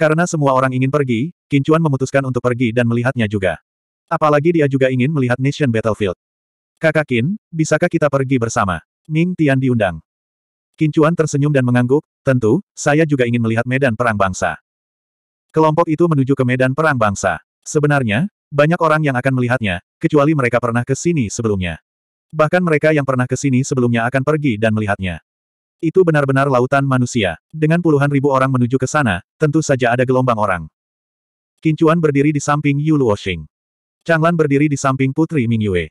Karena semua orang ingin pergi, Kincuan memutuskan untuk pergi dan melihatnya juga. Apalagi dia juga ingin melihat Nation Battlefield. Kakak Kin, bisakah kita pergi bersama? Ming Tian diundang. Kincuan tersenyum dan mengangguk, tentu, saya juga ingin melihat medan perang bangsa. Kelompok itu menuju ke medan perang bangsa. Sebenarnya, banyak orang yang akan melihatnya, kecuali mereka pernah ke sini sebelumnya. Bahkan mereka yang pernah ke sini sebelumnya akan pergi dan melihatnya. Itu benar-benar lautan manusia. Dengan puluhan ribu orang menuju ke sana, tentu saja ada gelombang orang. Kincuan berdiri di samping Yu Luoxing. Changlan berdiri di samping Putri Ming Yue.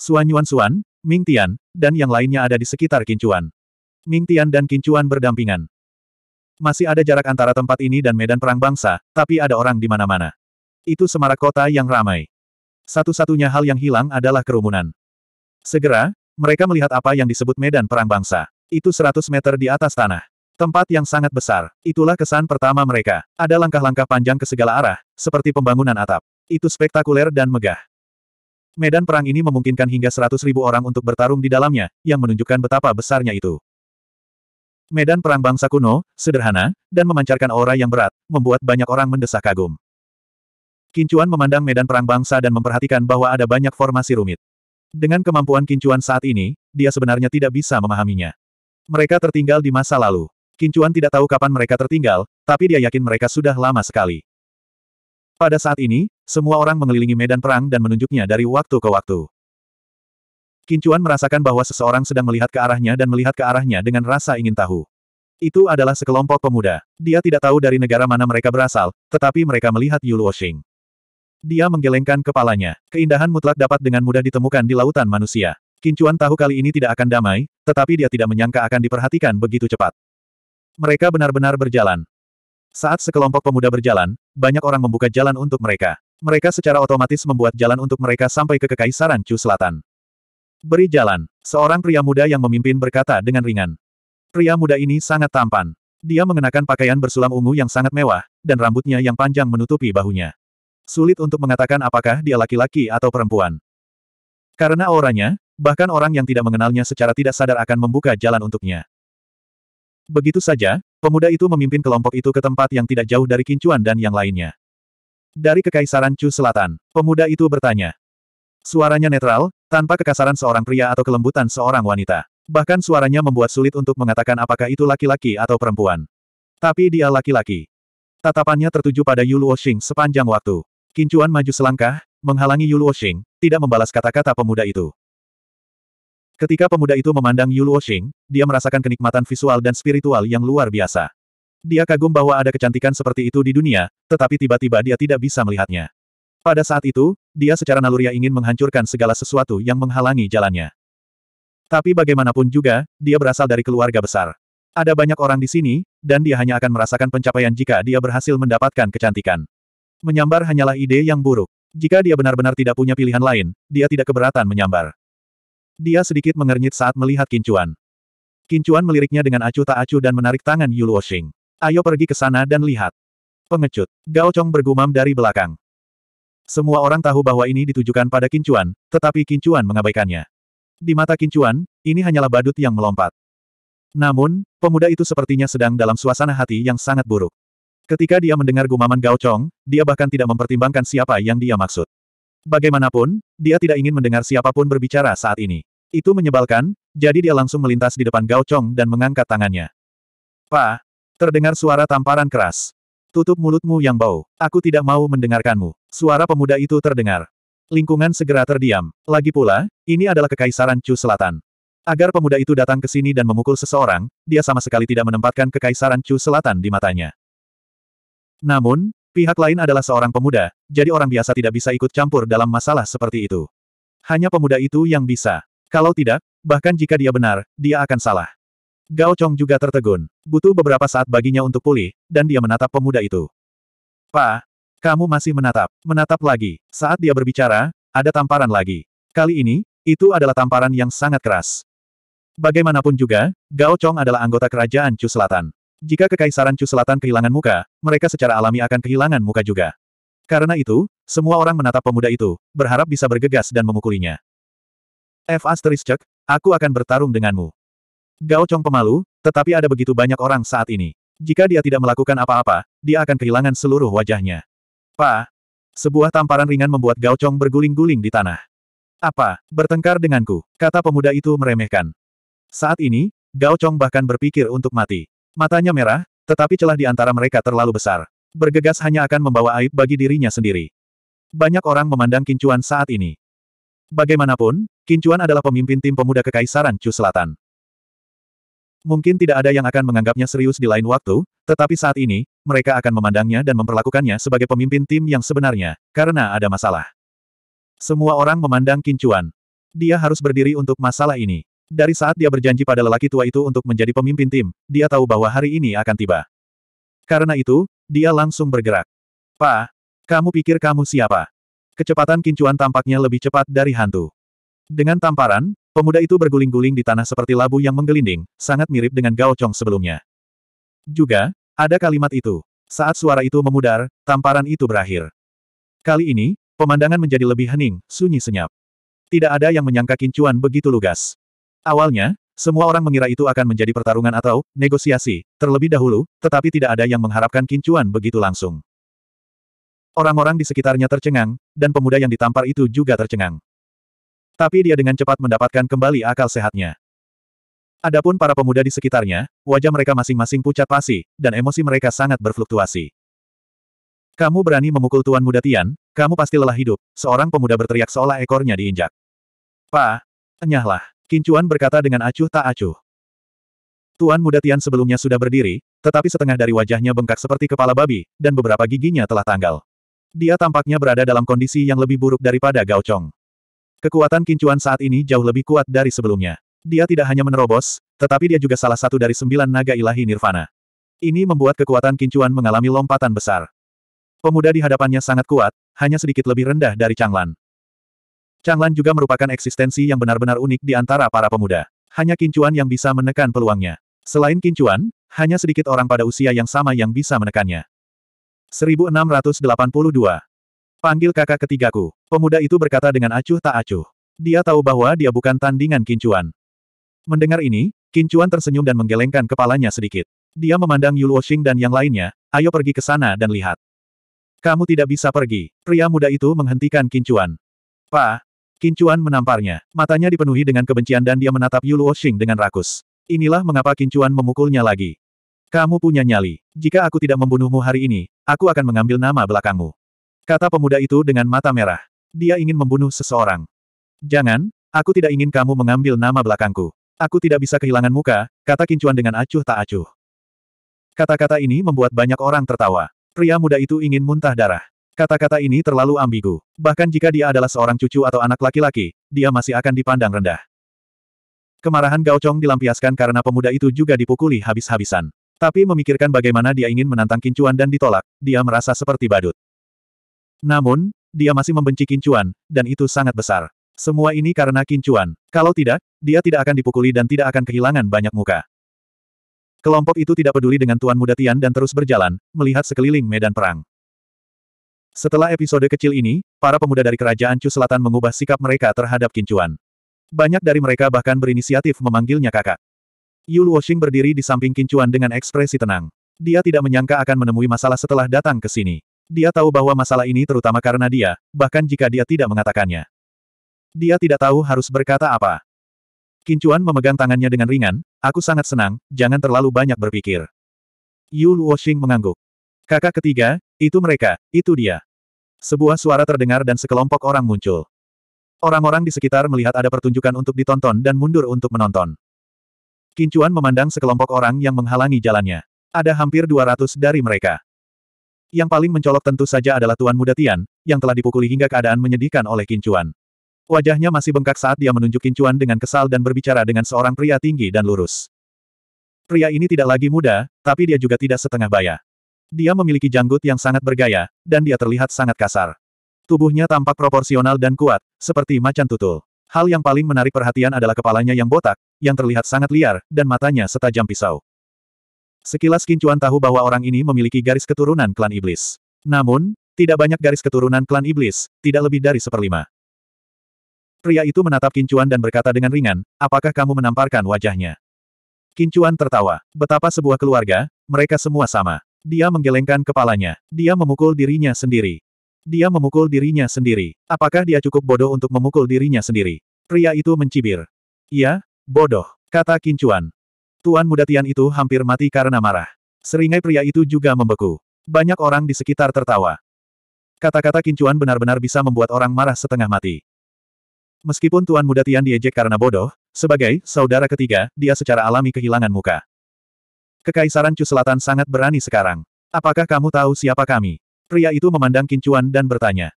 Suan Yuan Suan, Ming Tian, dan yang lainnya ada di sekitar Kincuan. Ming Tian dan Kincuan berdampingan. Masih ada jarak antara tempat ini dan medan perang bangsa, tapi ada orang di mana-mana. Itu semarak kota yang ramai. Satu-satunya hal yang hilang adalah kerumunan. Segera, mereka melihat apa yang disebut medan perang bangsa. Itu 100 meter di atas tanah. Tempat yang sangat besar. Itulah kesan pertama mereka. Ada langkah-langkah panjang ke segala arah, seperti pembangunan atap. Itu spektakuler dan megah. Medan perang ini memungkinkan hingga 100 ribu orang untuk bertarung di dalamnya, yang menunjukkan betapa besarnya itu. Medan perang bangsa kuno, sederhana, dan memancarkan aura yang berat, membuat banyak orang mendesah kagum. Kincuan memandang medan perang bangsa dan memperhatikan bahwa ada banyak formasi rumit. Dengan kemampuan kincuan saat ini, dia sebenarnya tidak bisa memahaminya. Mereka tertinggal di masa lalu. Kincuan tidak tahu kapan mereka tertinggal, tapi dia yakin mereka sudah lama sekali. Pada saat ini, semua orang mengelilingi medan perang dan menunjuknya dari waktu ke waktu. Kincuan merasakan bahwa seseorang sedang melihat ke arahnya dan melihat ke arahnya dengan rasa ingin tahu. Itu adalah sekelompok pemuda. Dia tidak tahu dari negara mana mereka berasal, tetapi mereka melihat Yulu Oshing. Dia menggelengkan kepalanya. Keindahan mutlak dapat dengan mudah ditemukan di lautan manusia. Kincuan tahu kali ini tidak akan damai, tetapi dia tidak menyangka akan diperhatikan begitu cepat. Mereka benar-benar berjalan. Saat sekelompok pemuda berjalan, banyak orang membuka jalan untuk mereka. Mereka secara otomatis membuat jalan untuk mereka sampai ke Kekaisaran Chu Selatan. Beri jalan, seorang pria muda yang memimpin berkata dengan ringan. Pria muda ini sangat tampan. Dia mengenakan pakaian bersulam ungu yang sangat mewah, dan rambutnya yang panjang menutupi bahunya. Sulit untuk mengatakan apakah dia laki-laki atau perempuan. Karena auranya, bahkan orang yang tidak mengenalnya secara tidak sadar akan membuka jalan untuknya. Begitu saja, pemuda itu memimpin kelompok itu ke tempat yang tidak jauh dari Kincuan dan yang lainnya. Dari Kekaisaran Chu Selatan, pemuda itu bertanya. Suaranya netral, tanpa kekasaran seorang pria atau kelembutan seorang wanita. Bahkan suaranya membuat sulit untuk mengatakan apakah itu laki-laki atau perempuan. Tapi dia laki-laki. Tatapannya tertuju pada Yulu Woxing sepanjang waktu. Kincuan maju selangkah, menghalangi Yulu Oshing, tidak membalas kata-kata pemuda itu. Ketika pemuda itu memandang Yulu Oshing, dia merasakan kenikmatan visual dan spiritual yang luar biasa. Dia kagum bahwa ada kecantikan seperti itu di dunia, tetapi tiba-tiba dia tidak bisa melihatnya. Pada saat itu, dia secara naluriah ingin menghancurkan segala sesuatu yang menghalangi jalannya. Tapi bagaimanapun juga, dia berasal dari keluarga besar. Ada banyak orang di sini, dan dia hanya akan merasakan pencapaian jika dia berhasil mendapatkan kecantikan. Menyambar hanyalah ide yang buruk. Jika dia benar-benar tidak punya pilihan lain, dia tidak keberatan menyambar. Dia sedikit mengernyit saat melihat Kincuan. Kincuan meliriknya dengan acuh tak acuh dan menarik tangan Yu Luoxing. Ayo pergi ke sana dan lihat. Pengecut, Gao Chong bergumam dari belakang. Semua orang tahu bahwa ini ditujukan pada Kincuan, tetapi Kincuan mengabaikannya. Di mata Kincuan, ini hanyalah badut yang melompat. Namun, pemuda itu sepertinya sedang dalam suasana hati yang sangat buruk. Ketika dia mendengar gumaman Gao Chong, dia bahkan tidak mempertimbangkan siapa yang dia maksud. Bagaimanapun, dia tidak ingin mendengar siapapun berbicara saat ini. Itu menyebalkan, jadi dia langsung melintas di depan Gao Chong dan mengangkat tangannya. Pa! Terdengar suara tamparan keras. Tutup mulutmu yang bau. Aku tidak mau mendengarkanmu. Suara pemuda itu terdengar. Lingkungan segera terdiam. Lagi pula, ini adalah kekaisaran Chu Selatan. Agar pemuda itu datang ke sini dan memukul seseorang, dia sama sekali tidak menempatkan kekaisaran Chu Selatan di matanya. Namun, pihak lain adalah seorang pemuda, jadi orang biasa tidak bisa ikut campur dalam masalah seperti itu. Hanya pemuda itu yang bisa. Kalau tidak, bahkan jika dia benar, dia akan salah. Gao Chong juga tertegun. Butuh beberapa saat baginya untuk pulih, dan dia menatap pemuda itu. Pa, kamu masih menatap. Menatap lagi. Saat dia berbicara, ada tamparan lagi. Kali ini, itu adalah tamparan yang sangat keras. Bagaimanapun juga, Gao Chong adalah anggota kerajaan Chu Selatan. Jika Kekaisaran Chu Selatan kehilangan muka, mereka secara alami akan kehilangan muka juga. Karena itu, semua orang menatap pemuda itu, berharap bisa bergegas dan memukulinya. F. Asteriscek, aku akan bertarung denganmu. Gao Chong pemalu, tetapi ada begitu banyak orang saat ini. Jika dia tidak melakukan apa-apa, dia akan kehilangan seluruh wajahnya. Pa! Sebuah tamparan ringan membuat Gao Chong berguling-guling di tanah. Apa, bertengkar denganku, kata pemuda itu meremehkan. Saat ini, Gao Chong bahkan berpikir untuk mati. Matanya merah, tetapi celah di antara mereka terlalu besar. Bergegas hanya akan membawa aib bagi dirinya sendiri. Banyak orang memandang Kincuan saat ini. Bagaimanapun, Kincuan adalah pemimpin tim pemuda Kekaisaran Chu Selatan. Mungkin tidak ada yang akan menganggapnya serius di lain waktu, tetapi saat ini, mereka akan memandangnya dan memperlakukannya sebagai pemimpin tim yang sebenarnya, karena ada masalah. Semua orang memandang Kincuan. Dia harus berdiri untuk masalah ini. Dari saat dia berjanji pada lelaki tua itu untuk menjadi pemimpin tim, dia tahu bahwa hari ini akan tiba. Karena itu, dia langsung bergerak. Pa, kamu pikir kamu siapa? Kecepatan kincuan tampaknya lebih cepat dari hantu. Dengan tamparan, pemuda itu berguling-guling di tanah seperti labu yang menggelinding, sangat mirip dengan Gao Chong sebelumnya. Juga, ada kalimat itu. Saat suara itu memudar, tamparan itu berakhir. Kali ini, pemandangan menjadi lebih hening, sunyi senyap. Tidak ada yang menyangka kincuan begitu lugas. Awalnya, semua orang mengira itu akan menjadi pertarungan atau negosiasi, terlebih dahulu, tetapi tidak ada yang mengharapkan kincuan begitu langsung. Orang-orang di sekitarnya tercengang, dan pemuda yang ditampar itu juga tercengang. Tapi dia dengan cepat mendapatkan kembali akal sehatnya. Adapun para pemuda di sekitarnya, wajah mereka masing-masing pucat pasi, dan emosi mereka sangat berfluktuasi. Kamu berani memukul Tuan Muda Tian, kamu pasti lelah hidup, seorang pemuda berteriak seolah ekornya diinjak. Pa, enyahlah. Kincuan berkata dengan acuh tak acuh. Tuan muda Tian sebelumnya sudah berdiri, tetapi setengah dari wajahnya bengkak seperti kepala babi, dan beberapa giginya telah tanggal. Dia tampaknya berada dalam kondisi yang lebih buruk daripada Gao Chong. Kekuatan kincuan saat ini jauh lebih kuat dari sebelumnya. Dia tidak hanya menerobos, tetapi dia juga salah satu dari sembilan naga ilahi nirvana. Ini membuat kekuatan kincuan mengalami lompatan besar. Pemuda di hadapannya sangat kuat, hanya sedikit lebih rendah dari Changlan. Lan juga merupakan eksistensi yang benar-benar unik di antara para pemuda. Hanya Kincuan yang bisa menekan peluangnya. Selain Kincuan, hanya sedikit orang pada usia yang sama yang bisa menekannya. 1682. Panggil kakak ketigaku. Pemuda itu berkata dengan acuh tak acuh. Dia tahu bahwa dia bukan tandingan Kincuan. Mendengar ini, Kincuan tersenyum dan menggelengkan kepalanya sedikit. Dia memandang Yuluo Xing dan yang lainnya, ayo pergi ke sana dan lihat. Kamu tidak bisa pergi. Pria muda itu menghentikan Kincuan. Pak, Kincuan menamparnya. Matanya dipenuhi dengan kebencian dan dia menatap Yulu Xing dengan rakus. Inilah mengapa Kincuan memukulnya lagi. Kamu punya nyali. Jika aku tidak membunuhmu hari ini, aku akan mengambil nama belakangmu. Kata pemuda itu dengan mata merah. Dia ingin membunuh seseorang. Jangan, aku tidak ingin kamu mengambil nama belakangku. Aku tidak bisa kehilangan muka, kata Kincuan dengan acuh tak acuh. Kata-kata ini membuat banyak orang tertawa. Pria muda itu ingin muntah darah. Kata-kata ini terlalu ambigu. Bahkan jika dia adalah seorang cucu atau anak laki-laki, dia masih akan dipandang rendah. Kemarahan Gao Chong dilampiaskan karena pemuda itu juga dipukuli habis-habisan. Tapi memikirkan bagaimana dia ingin menantang Kincuan dan ditolak, dia merasa seperti badut. Namun, dia masih membenci Kincuan, dan itu sangat besar. Semua ini karena Kincuan. Kalau tidak, dia tidak akan dipukuli dan tidak akan kehilangan banyak muka. Kelompok itu tidak peduli dengan Tuan Muda Tian dan terus berjalan, melihat sekeliling medan perang. Setelah episode kecil ini, para pemuda dari Kerajaan Chu Selatan mengubah sikap mereka terhadap Kincuan. Banyak dari mereka bahkan berinisiatif memanggilnya kakak. Yu Luoxing berdiri di samping Kincuan dengan ekspresi tenang. Dia tidak menyangka akan menemui masalah setelah datang ke sini. Dia tahu bahwa masalah ini terutama karena dia, bahkan jika dia tidak mengatakannya. Dia tidak tahu harus berkata apa. Kincuan memegang tangannya dengan ringan, aku sangat senang, jangan terlalu banyak berpikir. Yu Luoxing mengangguk. Kakak ketiga, itu mereka, itu dia. Sebuah suara terdengar dan sekelompok orang muncul. Orang-orang di sekitar melihat ada pertunjukan untuk ditonton dan mundur untuk menonton. Kincuan memandang sekelompok orang yang menghalangi jalannya. Ada hampir 200 dari mereka. Yang paling mencolok tentu saja adalah Tuan Muda Tian, yang telah dipukuli hingga keadaan menyedihkan oleh Kincuan. Wajahnya masih bengkak saat dia menunjuk Kincuan dengan kesal dan berbicara dengan seorang pria tinggi dan lurus. Pria ini tidak lagi muda, tapi dia juga tidak setengah bayar. Dia memiliki janggut yang sangat bergaya, dan dia terlihat sangat kasar. Tubuhnya tampak proporsional dan kuat, seperti macan tutul. Hal yang paling menarik perhatian adalah kepalanya yang botak, yang terlihat sangat liar, dan matanya setajam pisau. Sekilas Kincuan tahu bahwa orang ini memiliki garis keturunan klan iblis. Namun, tidak banyak garis keturunan klan iblis, tidak lebih dari seperlima. Pria itu menatap Kincuan dan berkata dengan ringan, apakah kamu menamparkan wajahnya? Kincuan tertawa. Betapa sebuah keluarga, mereka semua sama. Dia menggelengkan kepalanya. Dia memukul dirinya sendiri. Dia memukul dirinya sendiri. Apakah dia cukup bodoh untuk memukul dirinya sendiri? Pria itu mencibir. Iya, bodoh, kata Kincuan. Tuan muda Tian itu hampir mati karena marah. Seringai pria itu juga membeku. Banyak orang di sekitar tertawa. Kata-kata Kincuan benar-benar bisa membuat orang marah setengah mati. Meskipun Tuan Muda Tian diejek karena bodoh, sebagai saudara ketiga, dia secara alami kehilangan muka. Kekaisaran Chu Selatan sangat berani sekarang. Apakah kamu tahu siapa kami? Pria itu memandang Kincuan dan bertanya.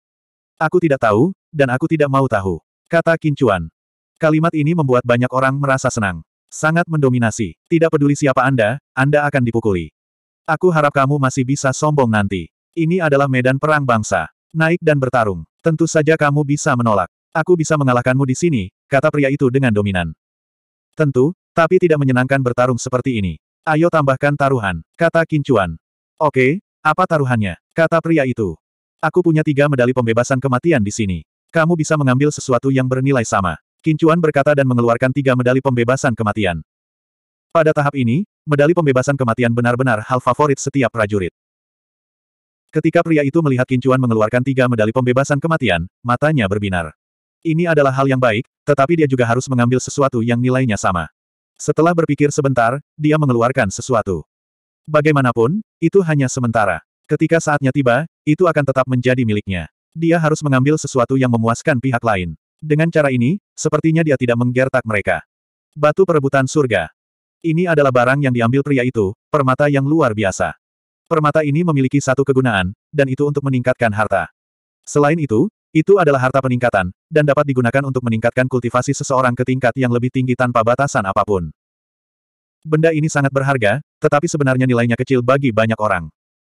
Aku tidak tahu, dan aku tidak mau tahu. Kata Kincuan. Kalimat ini membuat banyak orang merasa senang. Sangat mendominasi. Tidak peduli siapa Anda, Anda akan dipukuli. Aku harap kamu masih bisa sombong nanti. Ini adalah medan perang bangsa. Naik dan bertarung. Tentu saja kamu bisa menolak. Aku bisa mengalahkanmu di sini, kata pria itu dengan dominan. Tentu, tapi tidak menyenangkan bertarung seperti ini. Ayo tambahkan taruhan, kata Kincuan. Oke, apa taruhannya? Kata pria itu. Aku punya tiga medali pembebasan kematian di sini. Kamu bisa mengambil sesuatu yang bernilai sama. Kincuan berkata dan mengeluarkan tiga medali pembebasan kematian. Pada tahap ini, medali pembebasan kematian benar-benar hal favorit setiap prajurit. Ketika pria itu melihat Kincuan mengeluarkan tiga medali pembebasan kematian, matanya berbinar. Ini adalah hal yang baik, tetapi dia juga harus mengambil sesuatu yang nilainya sama. Setelah berpikir sebentar, dia mengeluarkan sesuatu. Bagaimanapun, itu hanya sementara. Ketika saatnya tiba, itu akan tetap menjadi miliknya. Dia harus mengambil sesuatu yang memuaskan pihak lain. Dengan cara ini, sepertinya dia tidak menggertak mereka. Batu perebutan surga. Ini adalah barang yang diambil pria itu, permata yang luar biasa. Permata ini memiliki satu kegunaan, dan itu untuk meningkatkan harta. Selain itu, itu adalah harta peningkatan, dan dapat digunakan untuk meningkatkan kultivasi seseorang ke tingkat yang lebih tinggi tanpa batasan apapun. Benda ini sangat berharga, tetapi sebenarnya nilainya kecil bagi banyak orang.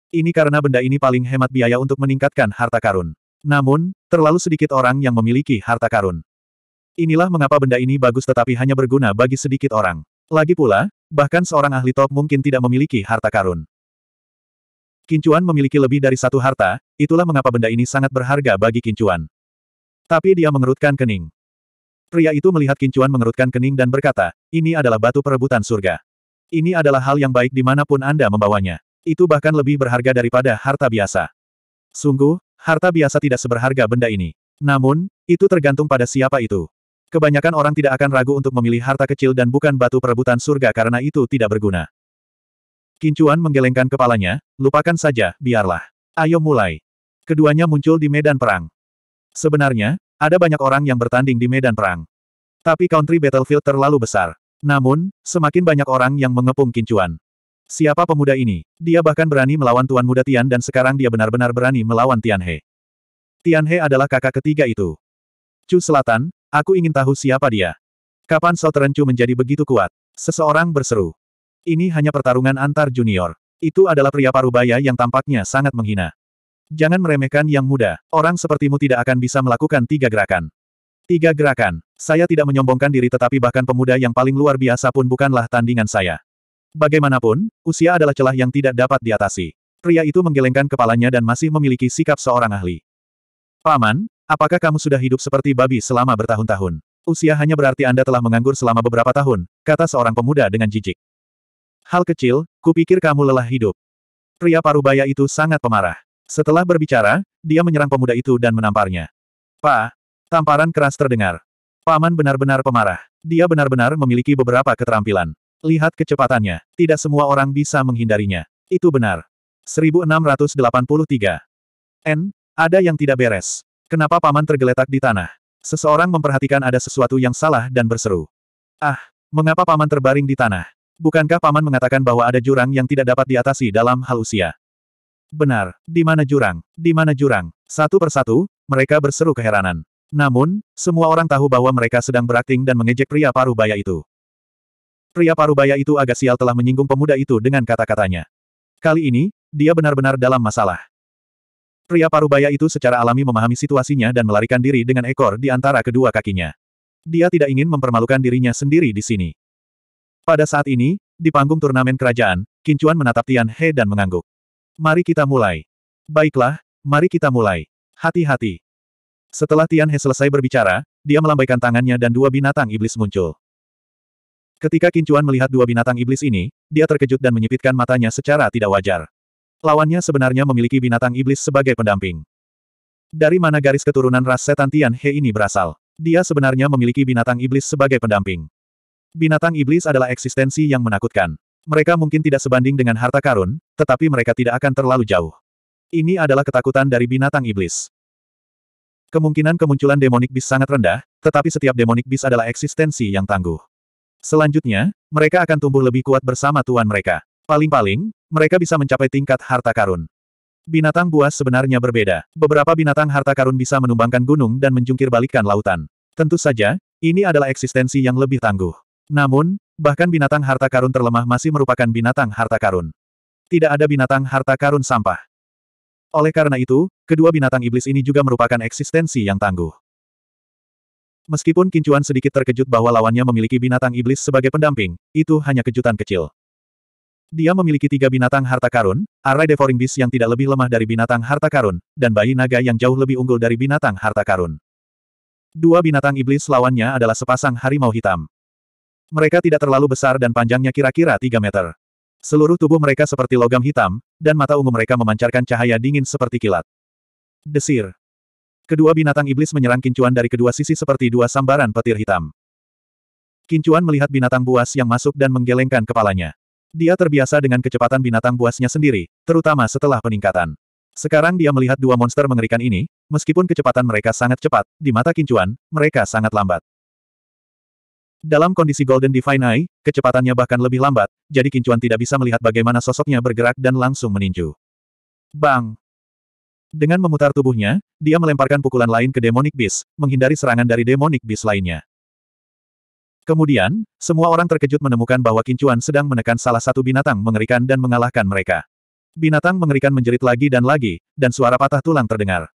Ini karena benda ini paling hemat biaya untuk meningkatkan harta karun. Namun, terlalu sedikit orang yang memiliki harta karun. Inilah mengapa benda ini bagus tetapi hanya berguna bagi sedikit orang. Lagi pula, bahkan seorang ahli top mungkin tidak memiliki harta karun. Kincuan memiliki lebih dari satu harta, itulah mengapa benda ini sangat berharga bagi Kincuan. Tapi dia mengerutkan kening. Pria itu melihat Kincuan mengerutkan kening dan berkata, ini adalah batu perebutan surga. Ini adalah hal yang baik dimanapun Anda membawanya. Itu bahkan lebih berharga daripada harta biasa. Sungguh, harta biasa tidak seberharga benda ini. Namun, itu tergantung pada siapa itu. Kebanyakan orang tidak akan ragu untuk memilih harta kecil dan bukan batu perebutan surga karena itu tidak berguna. Kincuan menggelengkan kepalanya, lupakan saja, biarlah. Ayo mulai. Keduanya muncul di medan perang. Sebenarnya, ada banyak orang yang bertanding di medan perang. Tapi country battlefield terlalu besar. Namun, semakin banyak orang yang mengepung Kincuan. Siapa pemuda ini? Dia bahkan berani melawan Tuan Muda Tian dan sekarang dia benar-benar berani melawan Tian He. Tian He adalah kakak ketiga itu. Chu Selatan, aku ingin tahu siapa dia. Kapan Sotren Chu menjadi begitu kuat? Seseorang berseru. Ini hanya pertarungan antar junior. Itu adalah pria parubaya yang tampaknya sangat menghina. Jangan meremehkan yang muda. Orang sepertimu tidak akan bisa melakukan tiga gerakan. Tiga gerakan. Saya tidak menyombongkan diri tetapi bahkan pemuda yang paling luar biasa pun bukanlah tandingan saya. Bagaimanapun, usia adalah celah yang tidak dapat diatasi. Pria itu menggelengkan kepalanya dan masih memiliki sikap seorang ahli. Paman, apakah kamu sudah hidup seperti babi selama bertahun-tahun? Usia hanya berarti Anda telah menganggur selama beberapa tahun, kata seorang pemuda dengan jijik. Hal kecil, kupikir kamu lelah hidup. Pria parubaya itu sangat pemarah. Setelah berbicara, dia menyerang pemuda itu dan menamparnya. Pa, tamparan keras terdengar. Paman benar-benar pemarah. Dia benar-benar memiliki beberapa keterampilan. Lihat kecepatannya. Tidak semua orang bisa menghindarinya. Itu benar. 1683. N, ada yang tidak beres. Kenapa paman tergeletak di tanah? Seseorang memperhatikan ada sesuatu yang salah dan berseru. Ah, mengapa paman terbaring di tanah? Bukankah Paman mengatakan bahwa ada jurang yang tidak dapat diatasi dalam hal usia? Benar, di mana jurang? Di mana jurang? Satu persatu, mereka berseru keheranan. Namun, semua orang tahu bahwa mereka sedang berakting dan mengejek pria parubaya itu. Pria parubaya itu agak sial telah menyinggung pemuda itu dengan kata-katanya. Kali ini, dia benar-benar dalam masalah. Pria parubaya itu secara alami memahami situasinya dan melarikan diri dengan ekor di antara kedua kakinya. Dia tidak ingin mempermalukan dirinya sendiri di sini. Pada saat ini, di panggung turnamen kerajaan, Kincuan menatap Tian He dan mengangguk. Mari kita mulai. Baiklah, mari kita mulai. Hati-hati. Setelah Tian He selesai berbicara, dia melambaikan tangannya dan dua binatang iblis muncul. Ketika Kincuan melihat dua binatang iblis ini, dia terkejut dan menyipitkan matanya secara tidak wajar. Lawannya sebenarnya memiliki binatang iblis sebagai pendamping. Dari mana garis keturunan ras setan Tian He ini berasal? Dia sebenarnya memiliki binatang iblis sebagai pendamping. Binatang iblis adalah eksistensi yang menakutkan. Mereka mungkin tidak sebanding dengan harta karun, tetapi mereka tidak akan terlalu jauh. Ini adalah ketakutan dari binatang iblis. Kemungkinan kemunculan demonik bis sangat rendah, tetapi setiap demonik bis adalah eksistensi yang tangguh. Selanjutnya, mereka akan tumbuh lebih kuat bersama tuan mereka. Paling-paling, mereka bisa mencapai tingkat harta karun. Binatang buas sebenarnya berbeda. Beberapa binatang harta karun bisa menumbangkan gunung dan menjungkir balikan lautan. Tentu saja, ini adalah eksistensi yang lebih tangguh. Namun, bahkan binatang harta karun terlemah masih merupakan binatang harta karun. Tidak ada binatang harta karun sampah. Oleh karena itu, kedua binatang iblis ini juga merupakan eksistensi yang tangguh. Meskipun Kincuan sedikit terkejut bahwa lawannya memiliki binatang iblis sebagai pendamping, itu hanya kejutan kecil. Dia memiliki tiga binatang harta karun, Array Devouring Beast yang tidak lebih lemah dari binatang harta karun, dan bayi naga yang jauh lebih unggul dari binatang harta karun. Dua binatang iblis lawannya adalah sepasang harimau hitam. Mereka tidak terlalu besar dan panjangnya kira-kira 3 meter. Seluruh tubuh mereka seperti logam hitam, dan mata ungu mereka memancarkan cahaya dingin seperti kilat. Desir. Kedua binatang iblis menyerang kincuan dari kedua sisi seperti dua sambaran petir hitam. Kincuan melihat binatang buas yang masuk dan menggelengkan kepalanya. Dia terbiasa dengan kecepatan binatang buasnya sendiri, terutama setelah peningkatan. Sekarang dia melihat dua monster mengerikan ini, meskipun kecepatan mereka sangat cepat, di mata kincuan, mereka sangat lambat. Dalam kondisi Golden Divine Eye, kecepatannya bahkan lebih lambat, jadi Kincuan tidak bisa melihat bagaimana sosoknya bergerak dan langsung meninju. Bang! Dengan memutar tubuhnya, dia melemparkan pukulan lain ke Demonic Beast, menghindari serangan dari Demonic Beast lainnya. Kemudian, semua orang terkejut menemukan bahwa Kincuan sedang menekan salah satu binatang mengerikan dan mengalahkan mereka. Binatang mengerikan menjerit lagi dan lagi, dan suara patah tulang terdengar.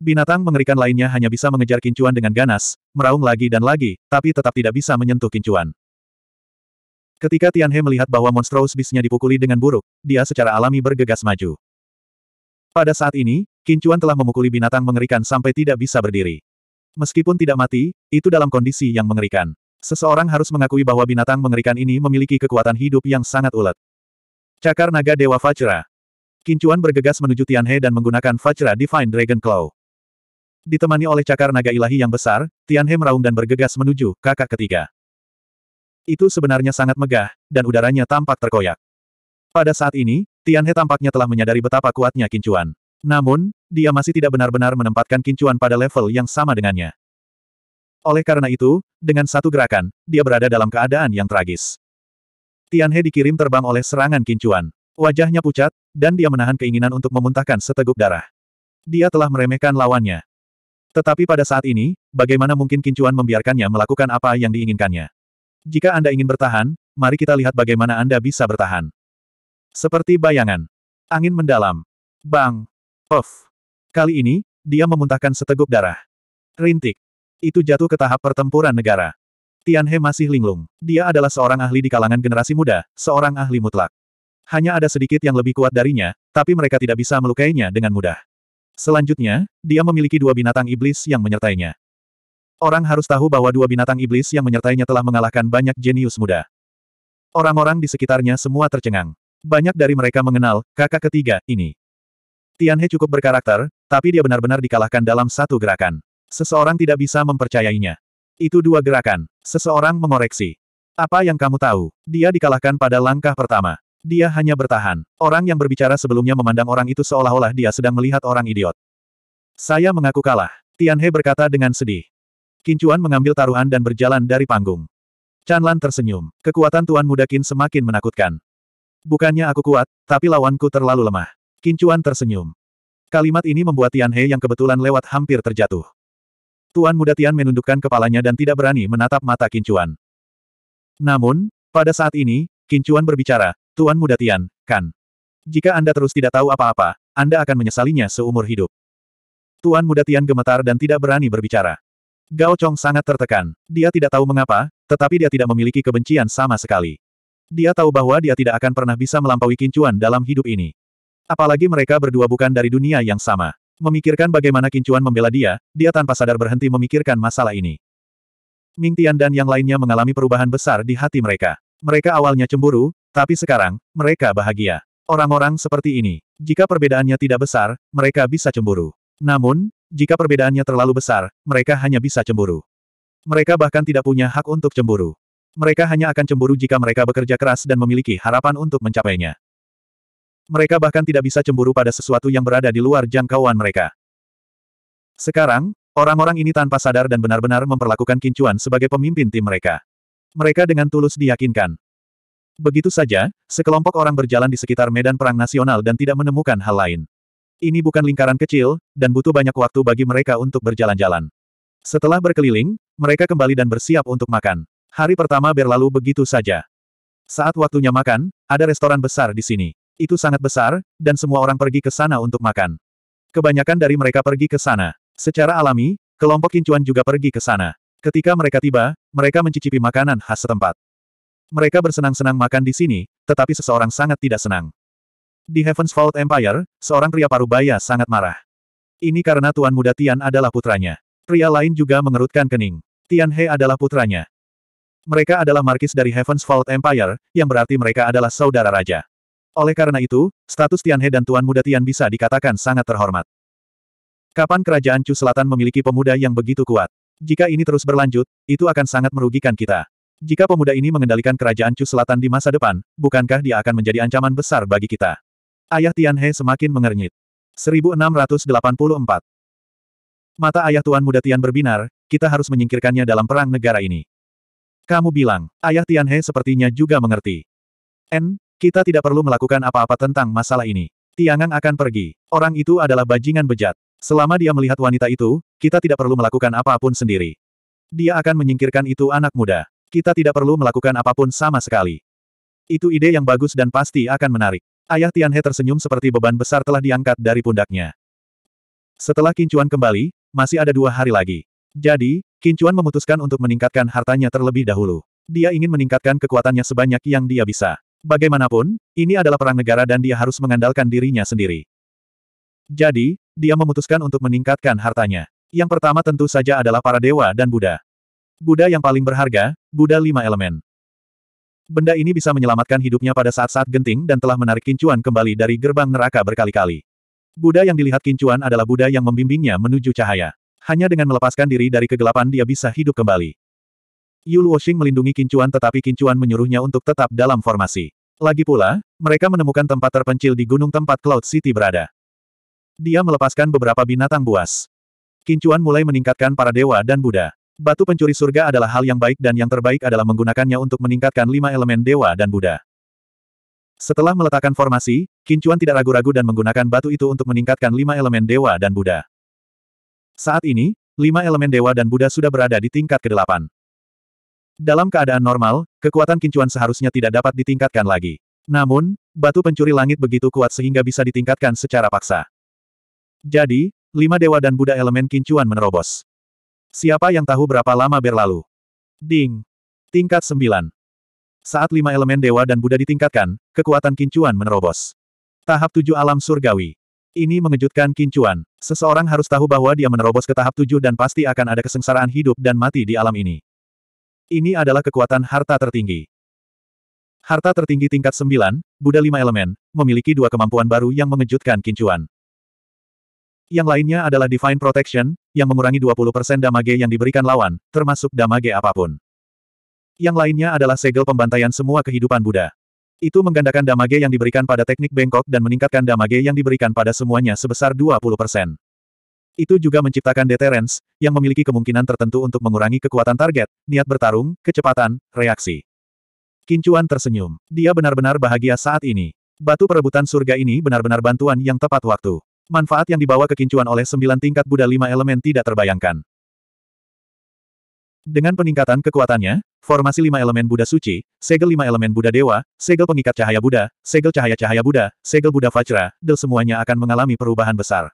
Binatang mengerikan lainnya hanya bisa mengejar kincuan dengan ganas, meraung lagi dan lagi, tapi tetap tidak bisa menyentuh kincuan. Ketika Tianhe melihat bahwa monstrous bisnya dipukuli dengan buruk, dia secara alami bergegas maju. Pada saat ini, kincuan telah memukuli binatang mengerikan sampai tidak bisa berdiri. Meskipun tidak mati, itu dalam kondisi yang mengerikan. Seseorang harus mengakui bahwa binatang mengerikan ini memiliki kekuatan hidup yang sangat ulet. Cakar naga Dewa Vajra. Kincuan bergegas menuju Tianhe dan menggunakan Vajra Divine Dragon Claw. Ditemani oleh cakar naga ilahi yang besar, Tianhe meraung dan bergegas menuju kakak ketiga. Itu sebenarnya sangat megah, dan udaranya tampak terkoyak. Pada saat ini, Tianhe tampaknya telah menyadari betapa kuatnya kincuan. Namun, dia masih tidak benar-benar menempatkan kincuan pada level yang sama dengannya. Oleh karena itu, dengan satu gerakan, dia berada dalam keadaan yang tragis. Tianhe dikirim terbang oleh serangan kincuan. Wajahnya pucat, dan dia menahan keinginan untuk memuntahkan seteguk darah. Dia telah meremehkan lawannya. Tetapi pada saat ini, bagaimana mungkin Kincuan membiarkannya melakukan apa yang diinginkannya? Jika Anda ingin bertahan, mari kita lihat bagaimana Anda bisa bertahan. Seperti bayangan. Angin mendalam. Bang. Of. Kali ini, dia memuntahkan seteguk darah. Rintik. Itu jatuh ke tahap pertempuran negara. Tianhe masih linglung. Dia adalah seorang ahli di kalangan generasi muda, seorang ahli mutlak. Hanya ada sedikit yang lebih kuat darinya, tapi mereka tidak bisa melukainya dengan mudah. Selanjutnya, dia memiliki dua binatang iblis yang menyertainya. Orang harus tahu bahwa dua binatang iblis yang menyertainya telah mengalahkan banyak jenius muda. Orang-orang di sekitarnya semua tercengang. Banyak dari mereka mengenal kakak ketiga ini. Tianhe cukup berkarakter, tapi dia benar-benar dikalahkan dalam satu gerakan. Seseorang tidak bisa mempercayainya. Itu dua gerakan. Seseorang mengoreksi. Apa yang kamu tahu? Dia dikalahkan pada langkah pertama. Dia hanya bertahan. Orang yang berbicara sebelumnya memandang orang itu seolah-olah dia sedang melihat orang idiot. Saya mengaku kalah. Tian He berkata dengan sedih. Kincuan mengambil taruhan dan berjalan dari panggung. Chan tersenyum. Kekuatan Tuan Muda Qin semakin menakutkan. Bukannya aku kuat, tapi lawanku terlalu lemah. Kincuan tersenyum. Kalimat ini membuat Tian He yang kebetulan lewat hampir terjatuh. Tuan Muda Tian menundukkan kepalanya dan tidak berani menatap mata Kincuan. Namun, pada saat ini, Kincuan berbicara, Tuan Muda Tian, kan? Jika Anda terus tidak tahu apa-apa, Anda akan menyesalinya seumur hidup. Tuan Muda Tian gemetar dan tidak berani berbicara. Gao Chong sangat tertekan. Dia tidak tahu mengapa, tetapi dia tidak memiliki kebencian sama sekali. Dia tahu bahwa dia tidak akan pernah bisa melampaui kincuan dalam hidup ini. Apalagi mereka berdua bukan dari dunia yang sama. Memikirkan bagaimana kincuan membela dia, dia tanpa sadar berhenti memikirkan masalah ini. Ming Tian dan yang lainnya mengalami perubahan besar di hati mereka. Mereka awalnya cemburu, tapi sekarang, mereka bahagia. Orang-orang seperti ini, jika perbedaannya tidak besar, mereka bisa cemburu. Namun, jika perbedaannya terlalu besar, mereka hanya bisa cemburu. Mereka bahkan tidak punya hak untuk cemburu. Mereka hanya akan cemburu jika mereka bekerja keras dan memiliki harapan untuk mencapainya. Mereka bahkan tidak bisa cemburu pada sesuatu yang berada di luar jangkauan mereka. Sekarang, orang-orang ini tanpa sadar dan benar-benar memperlakukan Kincuan sebagai pemimpin tim mereka. Mereka dengan tulus diyakinkan, Begitu saja, sekelompok orang berjalan di sekitar medan perang nasional dan tidak menemukan hal lain. Ini bukan lingkaran kecil, dan butuh banyak waktu bagi mereka untuk berjalan-jalan. Setelah berkeliling, mereka kembali dan bersiap untuk makan. Hari pertama berlalu begitu saja. Saat waktunya makan, ada restoran besar di sini. Itu sangat besar, dan semua orang pergi ke sana untuk makan. Kebanyakan dari mereka pergi ke sana. Secara alami, kelompok kincuan juga pergi ke sana. Ketika mereka tiba, mereka mencicipi makanan khas setempat. Mereka bersenang-senang makan di sini, tetapi seseorang sangat tidak senang. Di Heaven's Vault Empire, seorang pria parubaya sangat marah. Ini karena Tuan Muda Tian adalah putranya. Pria lain juga mengerutkan kening. Tian He adalah putranya. Mereka adalah markis dari Heaven's Vault Empire, yang berarti mereka adalah saudara raja. Oleh karena itu, status Tian He dan Tuan Muda Tian bisa dikatakan sangat terhormat. Kapan kerajaan Chu Selatan memiliki pemuda yang begitu kuat? Jika ini terus berlanjut, itu akan sangat merugikan kita. Jika pemuda ini mengendalikan kerajaan Chu Selatan di masa depan, bukankah dia akan menjadi ancaman besar bagi kita? Ayah Tianhe semakin mengernyit. 1684 Mata ayah Tuan Muda Tian berbinar, kita harus menyingkirkannya dalam perang negara ini. Kamu bilang, ayah Tianhe sepertinya juga mengerti. N, kita tidak perlu melakukan apa-apa tentang masalah ini. Tiangang akan pergi. Orang itu adalah bajingan bejat. Selama dia melihat wanita itu, kita tidak perlu melakukan apapun sendiri. Dia akan menyingkirkan itu anak muda. Kita tidak perlu melakukan apapun sama sekali. Itu ide yang bagus dan pasti akan menarik. Ayah Tianhe tersenyum seperti beban besar telah diangkat dari pundaknya. Setelah Kincuan kembali, masih ada dua hari lagi. Jadi, Kincuan memutuskan untuk meningkatkan hartanya terlebih dahulu. Dia ingin meningkatkan kekuatannya sebanyak yang dia bisa. Bagaimanapun, ini adalah perang negara dan dia harus mengandalkan dirinya sendiri. Jadi, dia memutuskan untuk meningkatkan hartanya. Yang pertama tentu saja adalah para dewa dan Buddha. Buddha yang paling berharga, Buddha lima elemen. Benda ini bisa menyelamatkan hidupnya pada saat-saat genting dan telah menarik kincuan kembali dari gerbang neraka berkali-kali. Buddha yang dilihat kincuan adalah Buddha yang membimbingnya menuju cahaya. Hanya dengan melepaskan diri dari kegelapan dia bisa hidup kembali. Yu Luoxing melindungi kincuan tetapi kincuan menyuruhnya untuk tetap dalam formasi. Lagi pula, mereka menemukan tempat terpencil di gunung tempat Cloud City berada. Dia melepaskan beberapa binatang buas. Kincuan mulai meningkatkan para dewa dan Buddha. Batu pencuri surga adalah hal yang baik dan yang terbaik adalah menggunakannya untuk meningkatkan lima elemen dewa dan Buddha. Setelah meletakkan formasi, Kincuan tidak ragu-ragu dan menggunakan batu itu untuk meningkatkan lima elemen dewa dan Buddha. Saat ini, lima elemen dewa dan Buddha sudah berada di tingkat kedelapan. Dalam keadaan normal, kekuatan Kincuan seharusnya tidak dapat ditingkatkan lagi. Namun, batu pencuri langit begitu kuat sehingga bisa ditingkatkan secara paksa. Jadi, lima dewa dan Buddha elemen Kincuan menerobos. Siapa yang tahu berapa lama berlalu? Ding! Tingkat 9. Saat lima elemen dewa dan Buddha ditingkatkan, kekuatan kincuan menerobos. Tahap tujuh alam surgawi. Ini mengejutkan kincuan. Seseorang harus tahu bahwa dia menerobos ke tahap tujuh dan pasti akan ada kesengsaraan hidup dan mati di alam ini. Ini adalah kekuatan harta tertinggi. Harta tertinggi tingkat 9, Buddha lima elemen, memiliki dua kemampuan baru yang mengejutkan kincuan. Yang lainnya adalah Divine Protection, yang mengurangi 20% damage yang diberikan lawan, termasuk damage apapun. Yang lainnya adalah segel pembantaian semua kehidupan Buddha. Itu menggandakan damage yang diberikan pada teknik bengkok dan meningkatkan damage yang diberikan pada semuanya sebesar 20%. Itu juga menciptakan deterrence, yang memiliki kemungkinan tertentu untuk mengurangi kekuatan target, niat bertarung, kecepatan, reaksi. Kincuan tersenyum. Dia benar-benar bahagia saat ini. Batu perebutan surga ini benar-benar bantuan yang tepat waktu. Manfaat yang dibawa kekincuan oleh sembilan tingkat Buddha lima elemen tidak terbayangkan. Dengan peningkatan kekuatannya, formasi lima elemen Buddha suci, segel lima elemen Buddha dewa, segel pengikat cahaya Buddha, segel cahaya-cahaya Buddha, segel Buddha Vajra, del semuanya akan mengalami perubahan besar.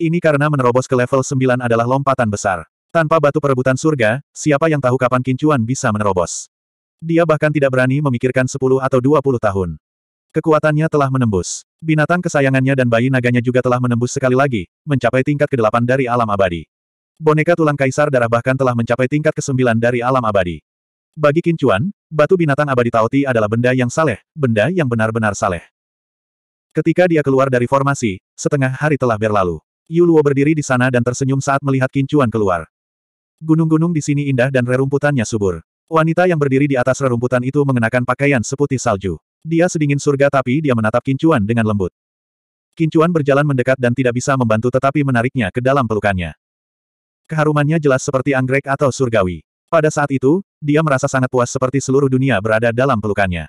Ini karena menerobos ke level sembilan adalah lompatan besar. Tanpa batu perebutan surga, siapa yang tahu kapan kincuan bisa menerobos. Dia bahkan tidak berani memikirkan sepuluh atau dua puluh tahun. Kekuatannya telah menembus. Binatang kesayangannya dan bayi naganya juga telah menembus sekali lagi, mencapai tingkat ke-8 dari alam abadi. Boneka tulang kaisar darah bahkan telah mencapai tingkat ke-9 dari alam abadi. Bagi Kincuan, batu binatang abadi Taoti adalah benda yang saleh, benda yang benar-benar saleh. Ketika dia keluar dari formasi, setengah hari telah berlalu. Yu Luo berdiri di sana dan tersenyum saat melihat Kincuan keluar. Gunung-gunung di sini indah dan rerumputannya subur. Wanita yang berdiri di atas rerumputan itu mengenakan pakaian seputih salju. Dia sedingin surga tapi dia menatap Kincuan dengan lembut. Kincuan berjalan mendekat dan tidak bisa membantu tetapi menariknya ke dalam pelukannya. Keharumannya jelas seperti anggrek atau surgawi. Pada saat itu, dia merasa sangat puas seperti seluruh dunia berada dalam pelukannya.